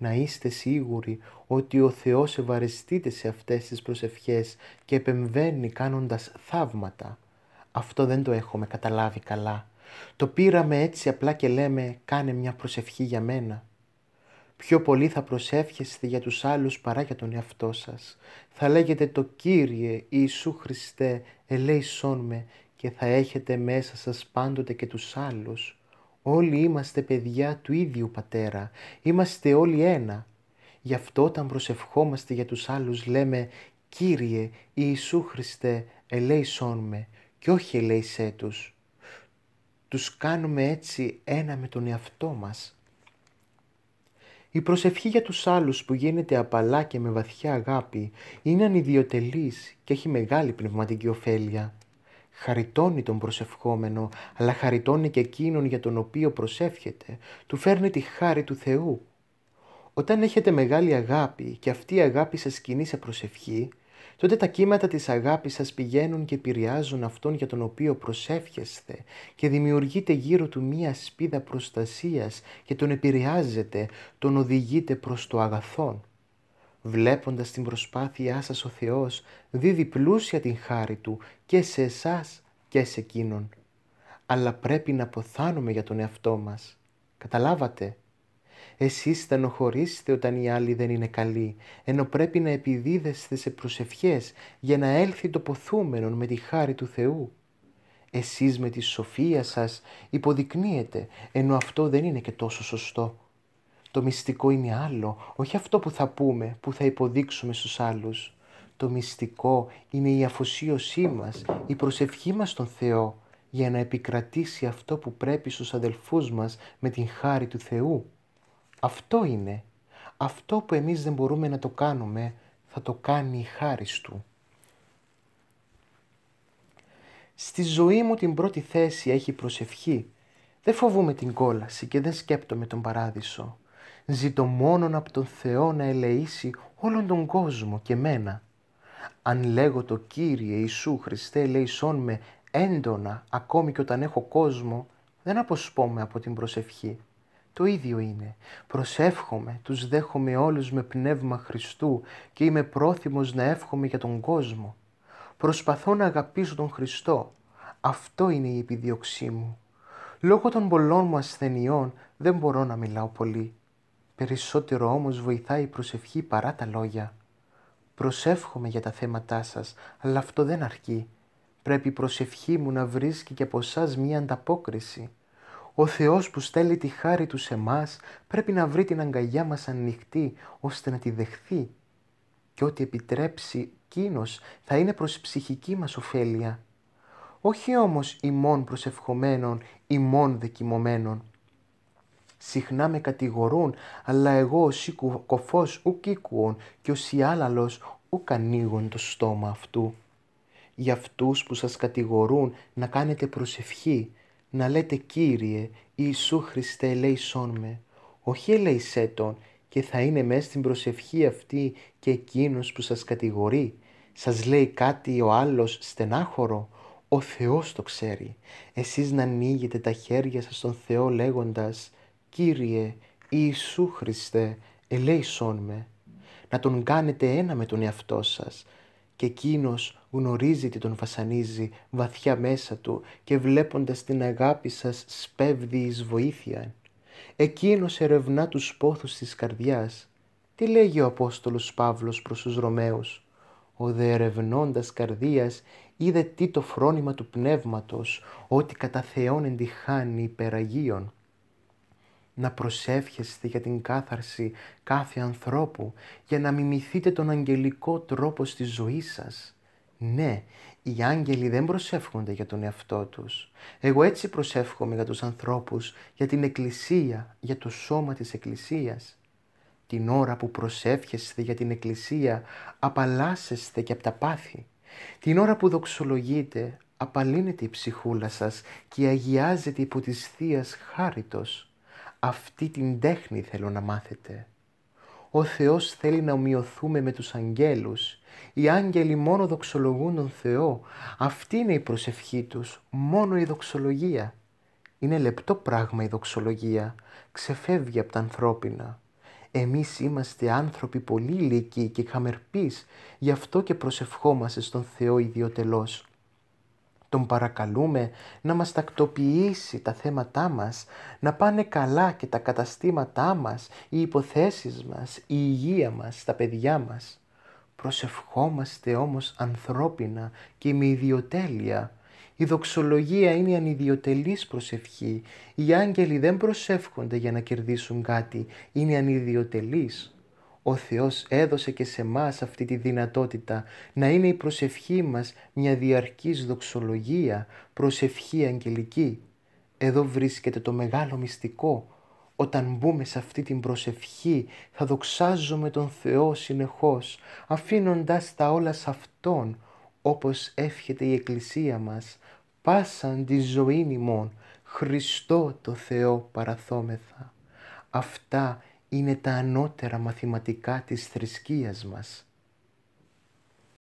να είστε σίγουροι ότι ο Θεός ευαρεστείται σε αυτές τις προσευχές και επεμβαίνει κάνοντας θαύματα. Αυτό δεν το έχουμε καταλάβει καλά. Το πήραμε έτσι απλά και λέμε «κάνε μια προσευχή για μένα». Πιο πολύ θα προσεύχεστε για τους άλλους παρά για τον εαυτό σας. Θα λέγετε το «Κύριε Ιησού Χριστέ, ελέησόν με» και θα έχετε μέσα σας πάντοτε και τους άλλους Όλοι είμαστε παιδιά του ίδιου πατέρα, είμαστε όλοι ένα. Γι' αυτό όταν προσευχόμαστε για τους άλλους λέμε «Κύριε Ιησού Χριστέ, ελέησόν με» και όχι ελέησέ τους. Τους κάνουμε έτσι ένα με τον εαυτό μας. Η προσευχή για τους άλλους που γίνεται απαλά και με βαθιά αγάπη είναι ανιδιοτελής και έχει μεγάλη πνευματική ωφέλεια χαριτώνει τον προσευχόμενο, αλλά χαριτώνει και εκείνον για τον οποίο προσεύχεται, του φέρνει τη χάρη του Θεού. Όταν έχετε μεγάλη αγάπη και αυτή η αγάπη σας κινεί σε προσευχή, τότε τα κύματα της αγάπης σας πηγαίνουν και επηρεάζουν αυτόν για τον οποίο προσεύχεστε και δημιουργείται γύρω του μία σπίδα προστασίας και τον επηρεάζετε, τον οδηγείτε προς το αγαθόν. Βλέποντας την προσπάθειά σας ο Θεός δίδει πλούσια την χάρη Του και σε εσάς και σε Εκείνον. Αλλά πρέπει να αποθάνουμε για τον εαυτό μας. Καταλάβατε. Εσείς θα όταν οι άλλοι δεν είναι καλοί, ενώ πρέπει να επιδίδεστε σε προσευχές για να έλθει το ποθούμενον με τη χάρη του Θεού. Εσείς με τη σοφία σας υποδεικνύετε, ενώ αυτό δεν είναι και τόσο σωστό. Το μυστικό είναι άλλο, όχι αυτό που θα πούμε, που θα υποδείξουμε στους άλλους. Το μυστικό είναι η αφοσίωσή μας, η προσευχή μας στον Θεό, για να επικρατήσει αυτό που πρέπει στους αδελφούς μας με την χάρη του Θεού. Αυτό είναι. Αυτό που εμείς δεν μπορούμε να το κάνουμε, θα το κάνει η χάρη Του. Στη ζωή μου την πρώτη θέση έχει προσευχή. Δεν φοβούμαι την κόλαση και δεν σκέπτομαι τον παράδεισο ζητώ μόνον από τον Θεό να ελεήσει όλον τον κόσμο και μένα. Αν λέγω το Κύριε Ιησού Χριστέ ελεησόν με έντονα ακόμη και όταν έχω κόσμο, δεν αποσπώμαι από την προσευχή. Το ίδιο είναι. Προσεύχομαι, τους δέχομαι όλους με πνεύμα Χριστού και είμαι πρόθυμος να εύχομαι για τον κόσμο. Προσπαθώ να αγαπήσω τον Χριστό. Αυτό είναι η επιδιωξή μου. Λόγω των πολλών μου ασθενειών δεν μπορώ να μιλάω πολύ. Περισσότερο όμως βοηθάει η προσευχή παρά τα λόγια. Προσεύχομαι για τα θέματά σας, αλλά αυτό δεν αρκεί. Πρέπει η προσευχή μου να βρίσκει και από εσάς μία ανταπόκριση. Ο Θεός που στέλνει τη χάρη του σε μας πρέπει να βρει την αγκαλιά μας ανοιχτή ώστε να τη δεχθεί και ό,τι επιτρέψει κίνος θα είναι προς ψυχική μας ωφέλεια. Όχι όμως ημών προσευχομένων, ημών δεκιμωμένων, συχνά με κατηγορούν, αλλά εγώ ως κοφός ουκ οίκουον και ο η ουκ ανοίγουν το στόμα αυτού. Για αυτούς που σας κατηγορούν να κάνετε προσευχή, να λέτε Κύριε Ιησού Χριστέ ελέησόν με, όχι ελέησέ τον και θα είναι μέσα στην προσευχή αυτή και εκείνος που σας κατηγορεί. Σας λέει κάτι ο άλλος στενάχωρο, ο Θεός το ξέρει. Εσείς να ανοίγετε τα χέρια σας στον Θεό λέγοντας «Κύριε Ιησού Χριστέ, ελέησόν με». Να τον κάνετε ένα με τον εαυτό σας και εκείνος γνωρίζει τι τον βασανίζει βαθιά μέσα του και βλέποντας την αγάπη σας σπέβδει εις βοήθεια. Εκείνος ερευνά τους πόθους της καρδιάς. Τι λέγει ο Απόστολος Παύλος προς τους Ρωμαίους. Ο δε ερευνώντας καρδίας είδε τι το φρόνημα του πνεύματος, ότι κατά Θεόν εντυχάνει υπεραγίων να προσεύχεστε για την κάθαρση κάθε ανθρώπου, για να μιμηθείτε τον αγγελικό τρόπο στη ζωή σας. Ναι, οι άγγελοι δεν προσεύχονται για τον εαυτό τους. Εγώ έτσι προσεύχομαι για τους ανθρώπους, για την Εκκλησία, για το σώμα της Εκκλησίας. Την ώρα που προσεύχεστε για την Εκκλησία, απαλλάσσεστε και από τα πάθη. Την ώρα που δοξολογείτε, απαλύνεται η ψυχούλα σας και αγιάζεται υπό της Θείας χάριτος. Αυτή την τέχνη θέλω να μάθετε. Ο Θεός θέλει να ομοιωθούμε με τους αγγέλους. Οι άγγελοι μόνο δοξολογούν τον Θεό. Αυτή είναι η προσευχή τους, μόνο η δοξολογία. Είναι λεπτό πράγμα η δοξολογία, ξεφεύγει από τα ανθρώπινα. Εμείς είμαστε άνθρωποι πολύ ηλικοί και χαμερπείς, γι' αυτό και προσευχόμαστε στον Θεό ιδιωτελώς. Τον παρακαλούμε να μας τακτοποιήσει τα θέματά μας, να πάνε καλά και τα καταστήματά μας, οι υποθέσεις μας, η υγεία μας, τα παιδιά μας. Προσευχόμαστε όμως ανθρώπινα και με ιδιοτέλεια. Η δοξολογία είναι η ανιδιοτελής προσευχή. Οι άγγελοι δεν προσεύχονται για να κερδίσουν κάτι, είναι ανιδιοτελής ο Θεός έδωσε και σε μας αυτή τη δυνατότητα να είναι η προσευχή μας μια διαρκής δοξολογία, προσευχή αγγελική. Εδώ βρίσκεται το μεγάλο μυστικό. Όταν μπούμε σε αυτή την προσευχή θα δοξάζουμε τον Θεό συνεχώς, αφήνοντας τα όλα σε Αυτόν, όπως εύχεται η Εκκλησία μας, πάσαν τη ζωή ημών, Χριστό το Θεό παραθόμεθα. Αυτά είναι τα ανώτερα μαθηματικά της θρησκείας μας